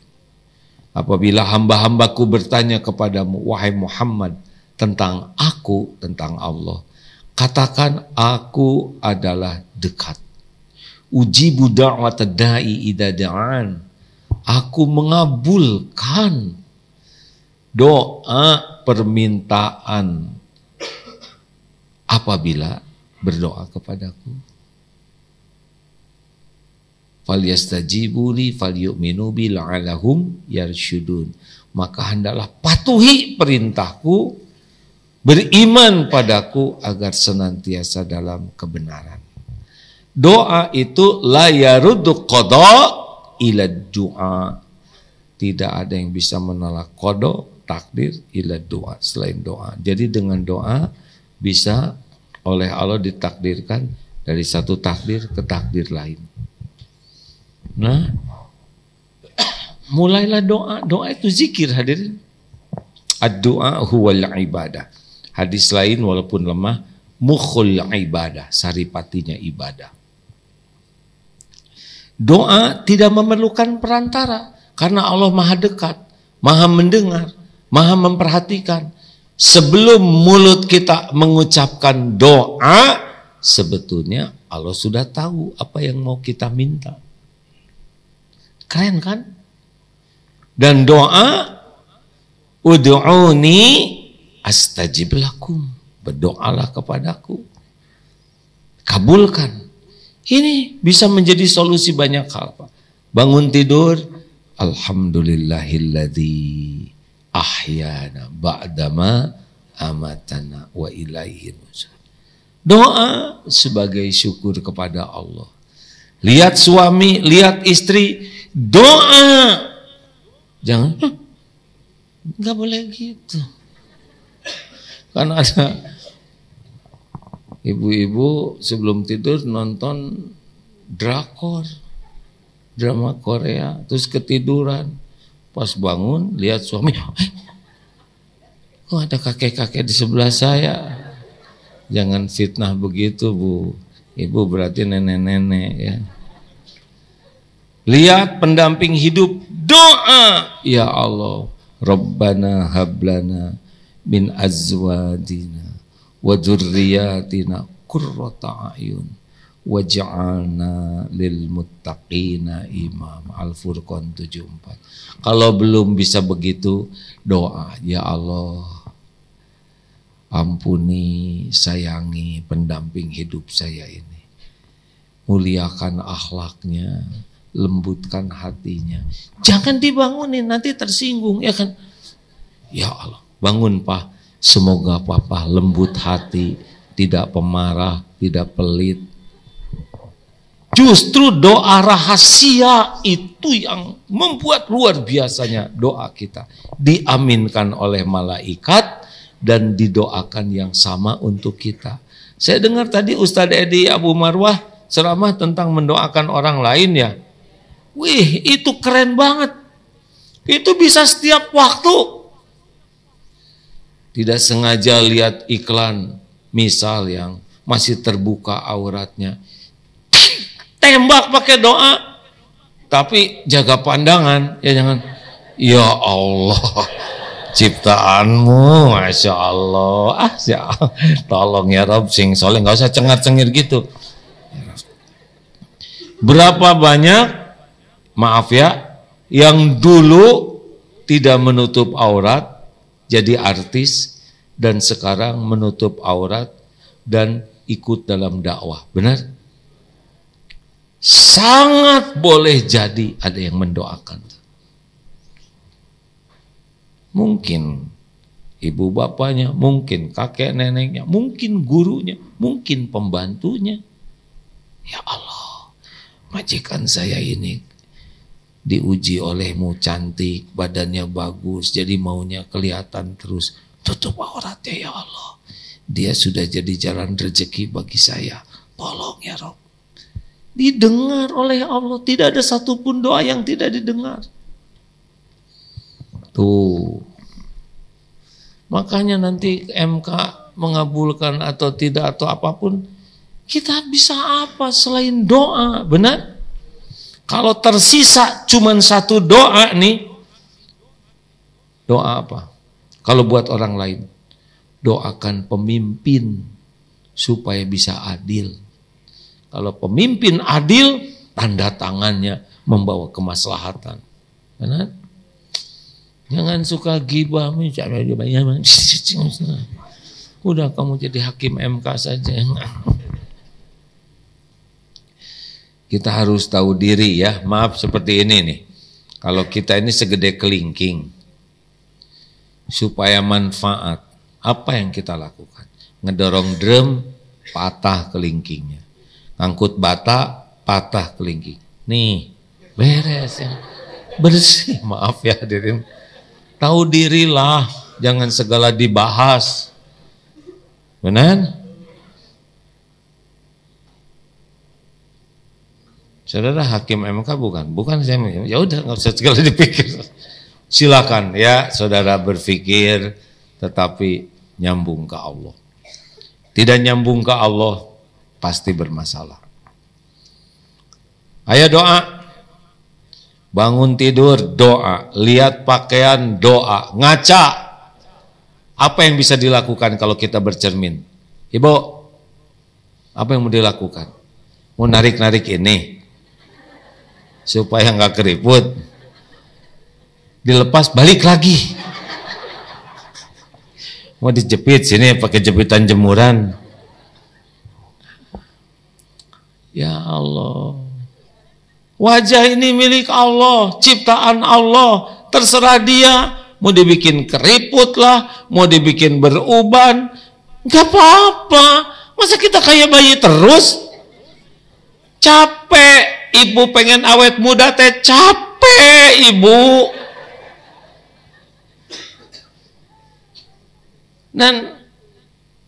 Apabila hamba-hambaku bertanya kepadamu, wahai Muhammad, tentang aku, tentang Allah, katakan aku adalah dekat. Uji budak da'i idza da'an. Aku mengabulkan doa permintaan apabila berdoa kepadaku falyastajibu li falyu'minu bi la'alahum yarsyudun maka hendaklah patuhi perintahku beriman padaku agar senantiasa dalam kebenaran doa itu la yaruddu qada ila du'a tidak ada yang bisa menolak kodok takdir ila doa selain doa. Jadi dengan doa bisa oleh Allah ditakdirkan dari satu takdir ke takdir lain. Nah, mulailah doa. Doa itu zikir hadirin. Ad-doa huwal ibadah. Hadis lain walaupun lemah, mukhul ibadah, saripatinya ibadah. Doa tidak memerlukan perantara karena Allah maha dekat, maha mendengar, maha memperhatikan. Sebelum mulut kita mengucapkan doa, sebetulnya Allah sudah tahu apa yang mau kita minta. Keren kan? Dan doa Udu'uni astajib lakum. Berdoalah kepadaku. Kabulkan. Ini bisa menjadi solusi banyak hal. Bangun tidur. Alhamdulillahilladzi ahyana ba'dama amatana wa ilaihi Doa sebagai syukur kepada Allah. Lihat suami, lihat istri, doa. Jangan, nggak boleh gitu. kan ada ibu-ibu sebelum tidur nonton drakor, drama Korea, terus ketiduran. Pas bangun lihat suami, eh, kok oh, ada kakek-kakek di sebelah saya. Jangan fitnah begitu bu, ibu berarti nenek-nenek ya. Lihat pendamping hidup doa. Ya Allah, Rabbana hablana min azwadina wa dzurriyyatina qurrata ayun waj'alna lil muttaqina imam Al-Furqan 74. Kalau belum bisa begitu doa, ya Allah ampuni, sayangi pendamping hidup saya ini. Muliakan akhlaknya, lembutkan hatinya. Jangan dibangunin, nanti tersinggung, ya kan? Ya Allah, bangun Pak. Semoga Papa lembut hati, tidak pemarah, tidak pelit. Justru doa rahasia itu yang membuat luar biasanya doa kita. Diaminkan oleh malaikat dan didoakan yang sama untuk kita. Saya dengar tadi Ustadz Edi Abu Marwah ceramah tentang mendoakan orang lain ya. Wih, itu keren banget. Itu bisa setiap waktu. Tidak sengaja lihat iklan, misal yang masih terbuka auratnya. Tembak pakai doa. Tapi jaga pandangan, ya jangan. Ya Allah, ciptaanmu, Masya Allah. Ah, ya Tolong ya Rob, sing soleh, nggak usah cengar cengir gitu. Berapa banyak maaf ya, yang dulu tidak menutup aurat jadi artis dan sekarang menutup aurat dan ikut dalam dakwah. Benar? Sangat boleh jadi ada yang mendoakan. Mungkin ibu bapaknya, mungkin kakek neneknya, mungkin gurunya, mungkin pembantunya. Ya Allah, majikan saya ini diuji olehmu cantik, badannya bagus, jadi maunya kelihatan terus. Tutup auratnya ya Allah. Dia sudah jadi jalan rezeki bagi saya. Tolong ya Rob. Didengar oleh Allah. Tidak ada satupun doa yang tidak didengar. Tuh. Makanya nanti MK mengabulkan atau tidak atau apapun. Kita bisa apa selain doa. Benar? Kalau tersisa cuma satu doa nih, doa apa? Kalau buat orang lain, doakan pemimpin supaya bisa adil. Kalau pemimpin adil, tanda tangannya membawa kemaslahatan. Karena jangan suka gibah, ya, udah kamu jadi hakim MK saja. Kita harus tahu diri ya. Maaf seperti ini nih. Kalau kita ini segede kelingking supaya manfaat, apa yang kita lakukan? Ngedorong drum patah kelingkingnya. Angkut bata patah kelingking. Nih, beres ya. Bersih, maaf ya dirim. Tahu dirilah, jangan segala dibahas. Benar? Saudara hakim MK bukan, bukan saya. Ya udah nggak usah segala dipikir. Silakan ya saudara berpikir, tetapi nyambung ke Allah. Tidak nyambung ke Allah pasti bermasalah. Ayo doa. Bangun tidur doa, lihat pakaian doa, ngaca. Apa yang bisa dilakukan kalau kita bercermin? Ibu, apa yang mau dilakukan? Mau narik-narik ini, supaya nggak keriput dilepas balik lagi mau dijepit sini pakai jepitan jemuran ya Allah wajah ini milik Allah ciptaan Allah terserah dia mau dibikin keriput lah mau dibikin beruban gak apa-apa masa kita kayak bayi terus capek ibu pengen awet muda teh capek ibu dan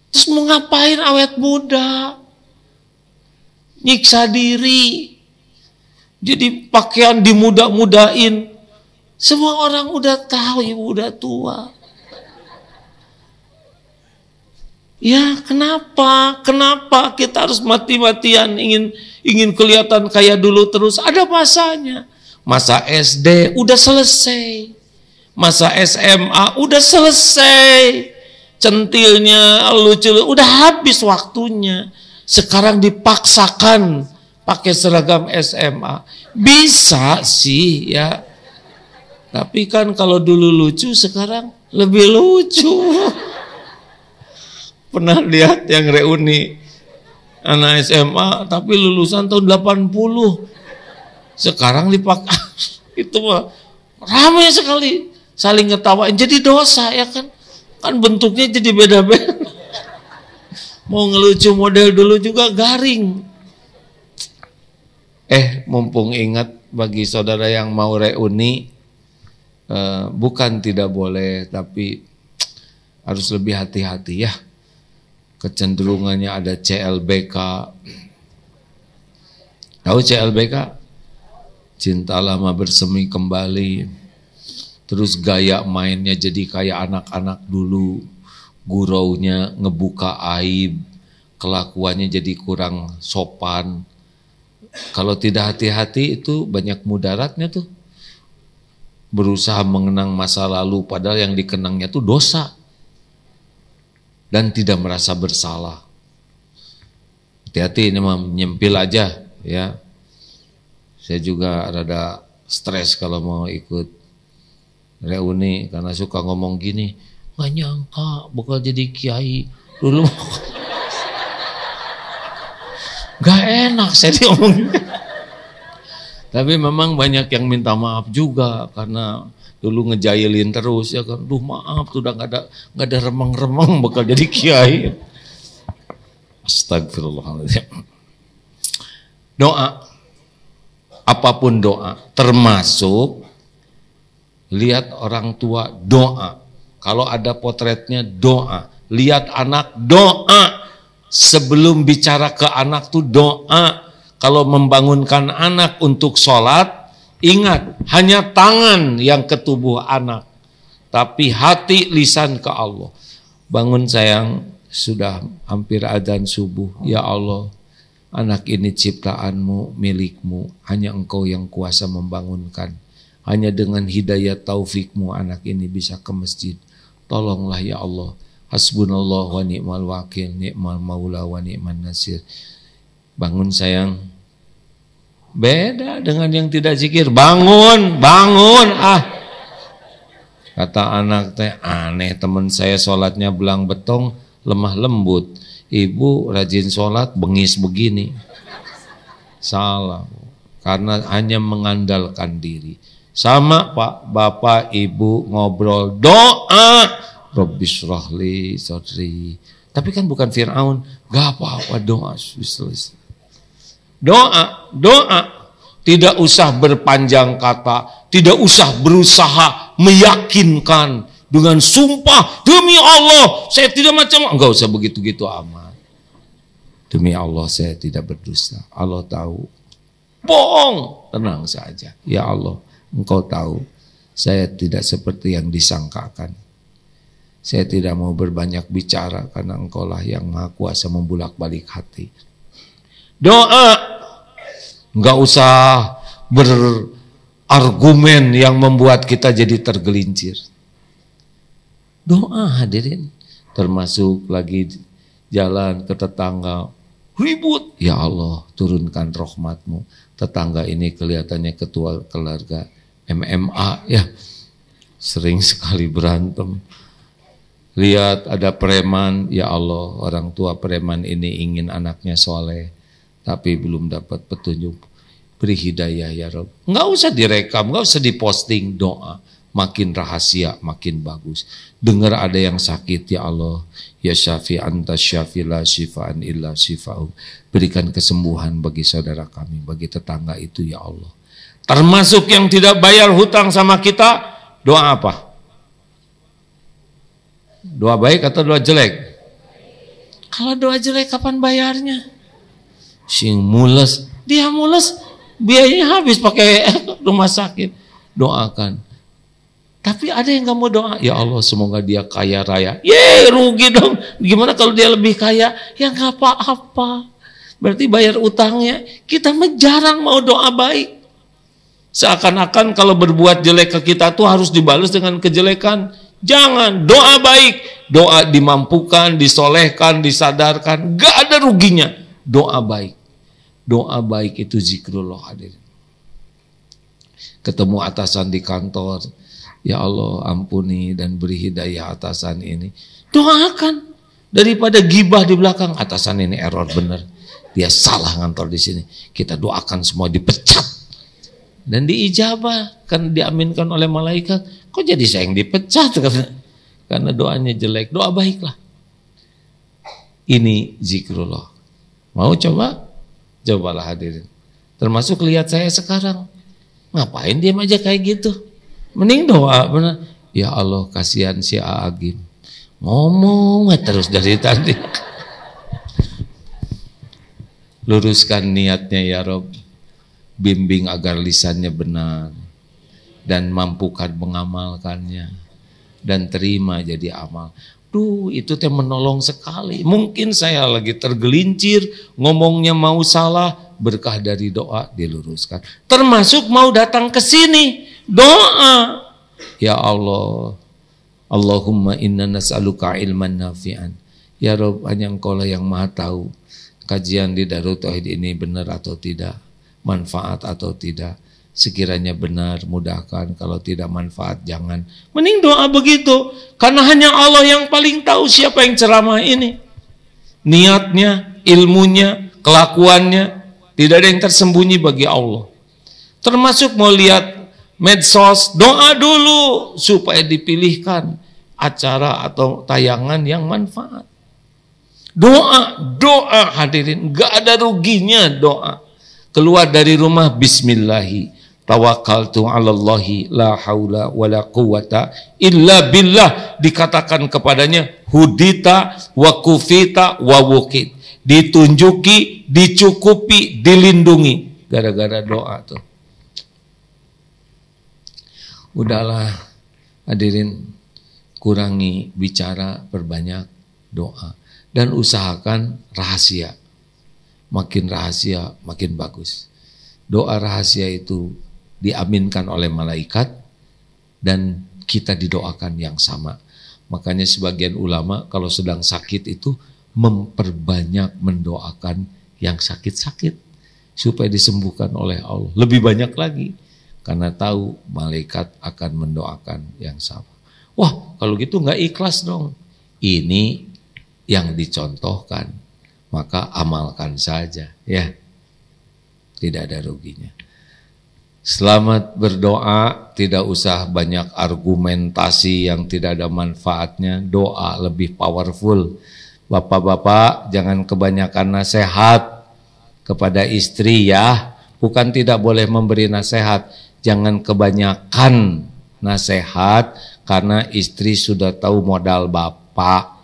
terus mau ngapain awet muda nyiksa diri jadi pakaian dimuda-mudain semua orang udah tahu ibu udah tua Ya kenapa? Kenapa kita harus mati-matian ingin ingin kelihatan kayak dulu terus? Ada masanya. Masa SD udah selesai. Masa SMA udah selesai. Centilnya lucu udah habis waktunya. Sekarang dipaksakan pakai seragam SMA. Bisa sih ya. Tapi kan kalau dulu lucu sekarang lebih lucu. pernah lihat yang reuni anak SMA tapi lulusan tahun 80 sekarang dipakai itu mah ramai sekali saling ngetawain jadi dosa ya kan kan bentuknya jadi beda-beda mau ngelucu model dulu juga garing eh mumpung ingat bagi saudara yang mau reuni eh, bukan tidak boleh tapi harus lebih hati-hati ya kecenderungannya ada CLBK. Tahu CLBK? Cinta lama bersemi kembali. Terus gaya mainnya jadi kayak anak-anak dulu. Gurau-nya ngebuka aib. Kelakuannya jadi kurang sopan. Kalau tidak hati-hati itu banyak mudaratnya tuh. Berusaha mengenang masa lalu padahal yang dikenangnya tuh dosa dan tidak merasa bersalah. Hati-hati ini mah nyempil aja ya. Saya juga rada stres kalau mau ikut reuni karena suka ngomong gini, nggak nyangka bakal jadi kiai. Dulu Gak enak saya diomongin. Tapi memang banyak yang minta maaf juga karena dulu ngejailin terus ya kan duh maaf tuh udah nggak ada nggak ada remang-remang bakal jadi kiai astagfirullahaladzim doa apapun doa termasuk lihat orang tua doa kalau ada potretnya doa lihat anak doa sebelum bicara ke anak tuh doa kalau membangunkan anak untuk sholat Ingat, hanya tangan yang ke tubuh anak, tapi hati lisan ke Allah. Bangun sayang, sudah hampir adzan subuh. Ya Allah, anak ini ciptaanmu, milikmu, hanya engkau yang kuasa membangunkan. Hanya dengan hidayah taufikmu anak ini bisa ke masjid. Tolonglah ya Allah. Hasbunallah wa ni'mal wakil, ni'mal maula wa ni'man nasir. Bangun sayang, Beda dengan yang tidak zikir. Bangun, bangun, ah. Kata anak teh aneh teman saya sholatnya belang betong lemah lembut. Ibu rajin sholat bengis begini. Salah. Karena hanya mengandalkan diri. Sama pak, bapak, ibu ngobrol doa. Robbis rohli sodri. Tapi kan bukan Fir'aun. Gak apa-apa doa. Wislis. Doa, doa. Tidak usah berpanjang kata, tidak usah berusaha meyakinkan dengan sumpah demi Allah saya tidak macam enggak usah begitu-gitu amat. Demi Allah saya tidak berdosa. Allah tahu. Bohong, tenang saja. Ya Allah, Engkau tahu saya tidak seperti yang disangkakan. Saya tidak mau berbanyak bicara karena engkaulah yang maha kuasa membulak balik hati. Doa nggak usah berargumen yang membuat kita jadi tergelincir. Doa hadirin, termasuk lagi jalan ke tetangga, ribut. Ya Allah, turunkan rahmatmu. Tetangga ini kelihatannya ketua keluarga MMA ya. Sering sekali berantem. Lihat ada preman, ya Allah orang tua preman ini ingin anaknya soleh tapi belum dapat petunjuk beri hidayah ya Rob nggak usah direkam nggak usah diposting doa makin rahasia makin bagus dengar ada yang sakit ya Allah ya syafi anta syafi la syifaan illa syifa'u berikan kesembuhan bagi saudara kami bagi tetangga itu ya Allah termasuk yang tidak bayar hutang sama kita doa apa doa baik atau doa jelek kalau doa jelek kapan bayarnya sing mules, dia mules, biayanya habis pakai rumah sakit. Doakan. Tapi ada yang kamu doa, ya Allah semoga dia kaya raya. Ye, rugi dong. Gimana kalau dia lebih kaya? Ya nggak apa-apa. Berarti bayar utangnya. Kita mah jarang mau doa baik. Seakan-akan kalau berbuat jelek ke kita tuh harus dibalas dengan kejelekan. Jangan doa baik, doa dimampukan, disolehkan, disadarkan. Gak ada ruginya doa baik. Doa baik itu zikrullah hadir Ketemu atasan di kantor, ya Allah ampuni dan beri hidayah atasan ini. Doakan daripada gibah di belakang atasan ini error bener. Dia salah ngantor di sini. Kita doakan semua dipecat dan diijabah kan diaminkan oleh malaikat. Kok jadi saya yang dipecat karena doanya jelek. Doa baiklah. Ini zikrullah. Mau coba? Cobalah hadirin. Termasuk lihat saya sekarang. Ngapain dia aja kayak gitu? Mending doa bener Ya Allah kasihan si Aagim. Ngomong terus dari tadi. Luruskan niatnya ya Rob. Bimbing agar lisannya benar dan mampukan mengamalkannya dan terima jadi amal. Duh, itu teh menolong sekali. Mungkin saya lagi tergelincir, ngomongnya mau salah, berkah dari doa diluruskan. Termasuk mau datang ke sini, doa. Ya Allah, Allahumma inna nas'aluka ilman nafi'an. Ya Rob, hanya engkau lah yang maha tahu. Kajian di Darut Tauhid ini benar atau tidak, manfaat atau tidak. Sekiranya benar, mudahkan. Kalau tidak manfaat, jangan. Mending doa begitu. Karena hanya Allah yang paling tahu siapa yang ceramah ini. Niatnya, ilmunya, kelakuannya. Tidak ada yang tersembunyi bagi Allah. Termasuk mau lihat medsos, doa dulu supaya dipilihkan acara atau tayangan yang manfaat. Doa, doa hadirin. nggak ada ruginya doa. Keluar dari rumah, bismillahi Tawakaltu 'alallahi la haula wala quwata illa billah dikatakan kepadanya hudita wa kufita wa wukit ditunjuki dicukupi dilindungi gara-gara doa tuh udahlah hadirin kurangi bicara perbanyak doa dan usahakan rahasia makin rahasia makin bagus doa rahasia itu diaminkan oleh malaikat dan kita didoakan yang sama. Makanya sebagian ulama kalau sedang sakit itu memperbanyak mendoakan yang sakit-sakit supaya disembuhkan oleh Allah. Lebih banyak lagi karena tahu malaikat akan mendoakan yang sama. Wah, kalau gitu nggak ikhlas dong. Ini yang dicontohkan, maka amalkan saja ya. Tidak ada ruginya. Selamat berdoa, tidak usah banyak argumentasi yang tidak ada manfaatnya. Doa lebih powerful. Bapak-bapak, jangan kebanyakan nasihat kepada istri ya. Bukan tidak boleh memberi nasihat, jangan kebanyakan nasihat karena istri sudah tahu modal bapak.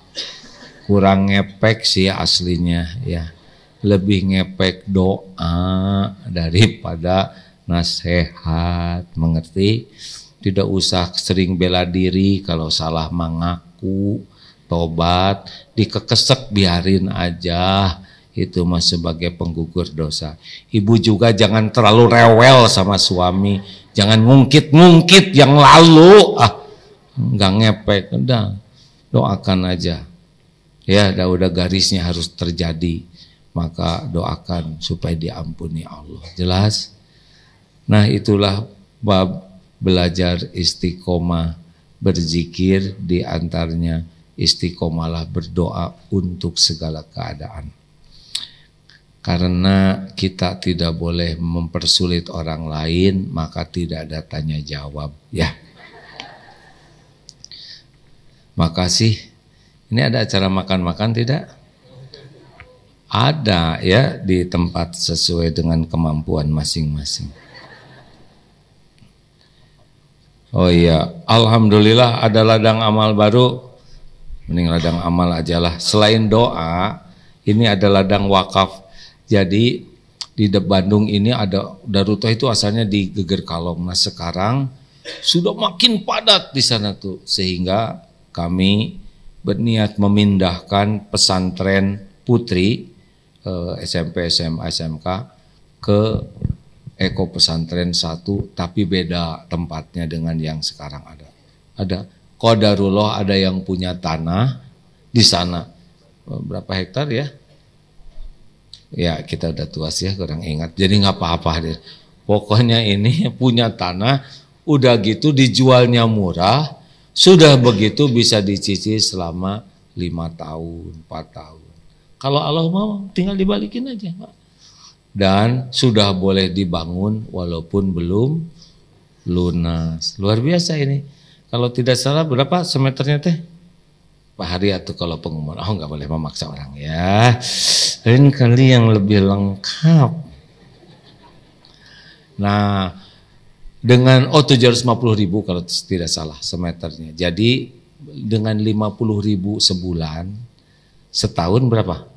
Kurang ngepek sih aslinya ya. Lebih ngepek doa daripada nasihat mengerti. Tidak usah sering bela diri kalau salah mengaku, tobat, dikekesek biarin aja itu mah sebagai penggugur dosa. Ibu juga jangan terlalu rewel sama suami, jangan ngungkit-ngungkit yang lalu. Ah, nggak ngepek, udah doakan aja. Ya, udah udah garisnya harus terjadi. Maka doakan supaya diampuni Allah. Jelas? Nah itulah bab belajar istiqomah berzikir di antaranya istiqomalah berdoa untuk segala keadaan. Karena kita tidak boleh mempersulit orang lain, maka tidak ada tanya jawab, ya. Makasih. Ini ada acara makan-makan tidak? Ada ya di tempat sesuai dengan kemampuan masing-masing. Oh iya, alhamdulillah ada ladang amal baru. Mending ladang amal aja lah. Selain doa, ini ada ladang wakaf. Jadi di Bandung ini ada Daruto itu asalnya di Geger Kalong. Nah sekarang sudah makin padat di sana tuh sehingga kami berniat memindahkan pesantren putri eh, SMP, SMA, SMK ke Eko Pesantren satu tapi beda tempatnya dengan yang sekarang ada. Ada Kodarullah ada yang punya tanah di sana oh, berapa hektar ya? Ya kita udah tua sih ya kurang ingat. Jadi nggak apa-apa deh. Pokoknya ini punya tanah udah gitu dijualnya murah sudah begitu bisa dicicil selama lima tahun, empat tahun. Kalau Allah mau tinggal dibalikin aja, Pak dan sudah boleh dibangun walaupun belum lunas. Luar biasa ini. Kalau tidak salah berapa semeternya teh? Pak Hari atau kalau pengumuman, oh nggak boleh memaksa orang ya. Lain kali yang lebih lengkap. Nah, dengan oh 750 ribu kalau tidak salah semeternya. Jadi dengan 50 ribu sebulan, setahun berapa?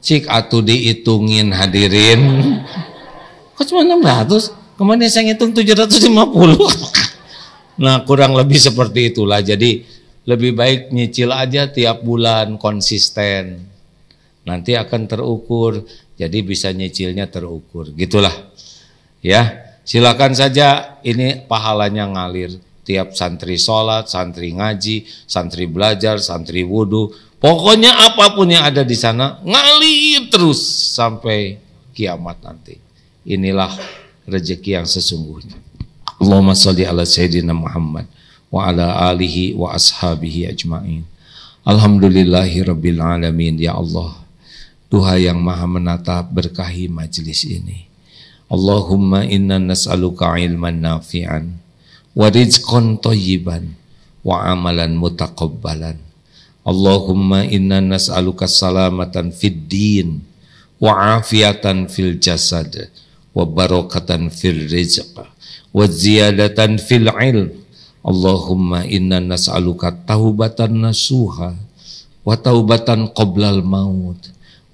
cik atuh dihitungin hadirin kok cuma 600 kemarin saya ngitung 750 nah kurang lebih seperti itulah jadi lebih baik nyicil aja tiap bulan konsisten nanti akan terukur jadi bisa nyicilnya terukur gitulah ya silakan saja ini pahalanya ngalir tiap santri sholat, santri ngaji, santri belajar, santri wudhu, Pokoknya apapun yang ada di sana ngalir terus sampai kiamat nanti. Inilah rezeki yang sesungguhnya. Allahumma salli ala sayyidina Muhammad wa ala alihi wa ashabihi ajmain. Alhamdulillahi rabbil alamin ya Allah. Tuhan yang maha menatap berkahi majelis ini. Allahumma inna nas'aluka ilman nafi'an wa rizqan thayyiban wa amalan mutakabbalan Allahumma inna nas'aluka salamatan fid din wa afiatan fil jasad wa barokatan fil rizq wa ziyadatan fil ilm Allahumma inna nas'aluka taubatan nasuha wa taubatan qoblal maut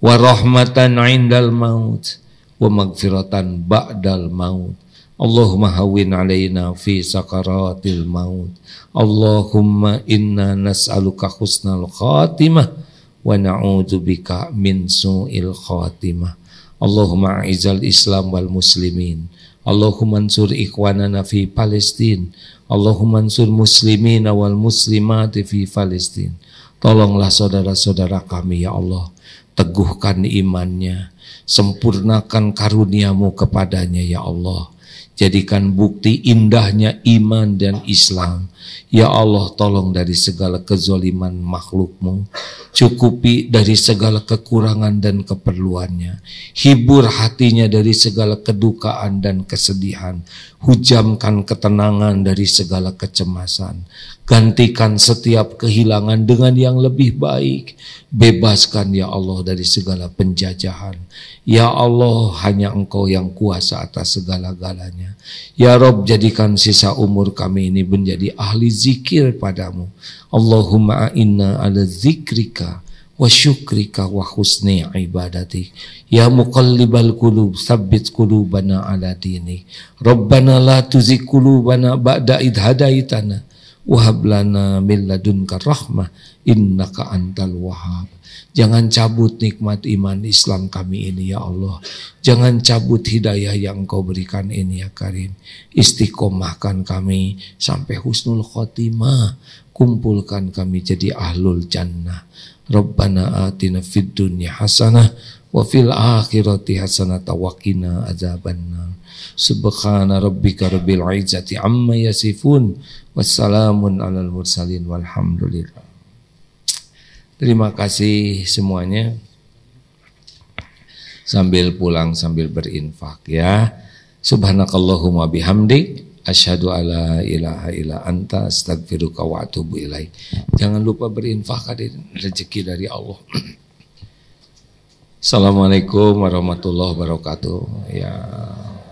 wa rahmatan indal maut wa magfiratan ba'dal maut Allahumma hawin alaina fi sakaratil maut. Allahumma inna nas'aluka husnal khatimah wa na'udzubika min su'il khatimah. Allahumma aizal Islam wal muslimin. Allahumma ansur ikhwanana fi Palestin. Allahumma ansur muslimina wal muslimati fi Palestin. Tolonglah saudara-saudara kami ya Allah. Teguhkan imannya. Sempurnakan karuniamu kepadanya ya Allah Jadikan bukti indahnya iman dan Islam. Ya Allah tolong dari segala kezoliman makhlukmu. Cukupi dari segala kekurangan dan keperluannya. Hibur hatinya dari segala kedukaan dan kesedihan Hujamkan ketenangan dari segala kecemasan. Gantikan setiap kehilangan dengan yang lebih baik. Bebaskan ya Allah dari segala penjajahan. Ya Allah hanya engkau yang kuasa atas segala-galanya. Ya Rob jadikan sisa umur kami ini menjadi ahli zikir padamu. Allahumma inna ala zikrika wa syukrika wa husni ibadati ya muqallibal qulub tsabbit qulubana ala dini rabbana la tuzigh qulubana ba'da id hadaitana wa hab lana min ladunka rahmah innaka antal wahhab jangan cabut nikmat iman Islam kami ini ya Allah jangan cabut hidayah yang Engkau berikan ini ya Karim istiqomahkan kami sampai husnul khotimah kumpulkan kami jadi ahlul jannah Rabbana atina fid dunya hasanah wa fil akhirati hasanah tawakina azabanna. Subhana rabbika rabbil izzati amma yasifun wassalamun alal mursalin walhamdulillah. Terima kasih semuanya. Sambil pulang sambil berinfak ya. Subhanakallahumma bihamdik Asyhadu alla ilaha illa anta astagfiruka wa atubu ilaih. Jangan lupa berinfak hadirin rezeki dari Allah. Assalamualaikum warahmatullahi wabarakatuh. Ya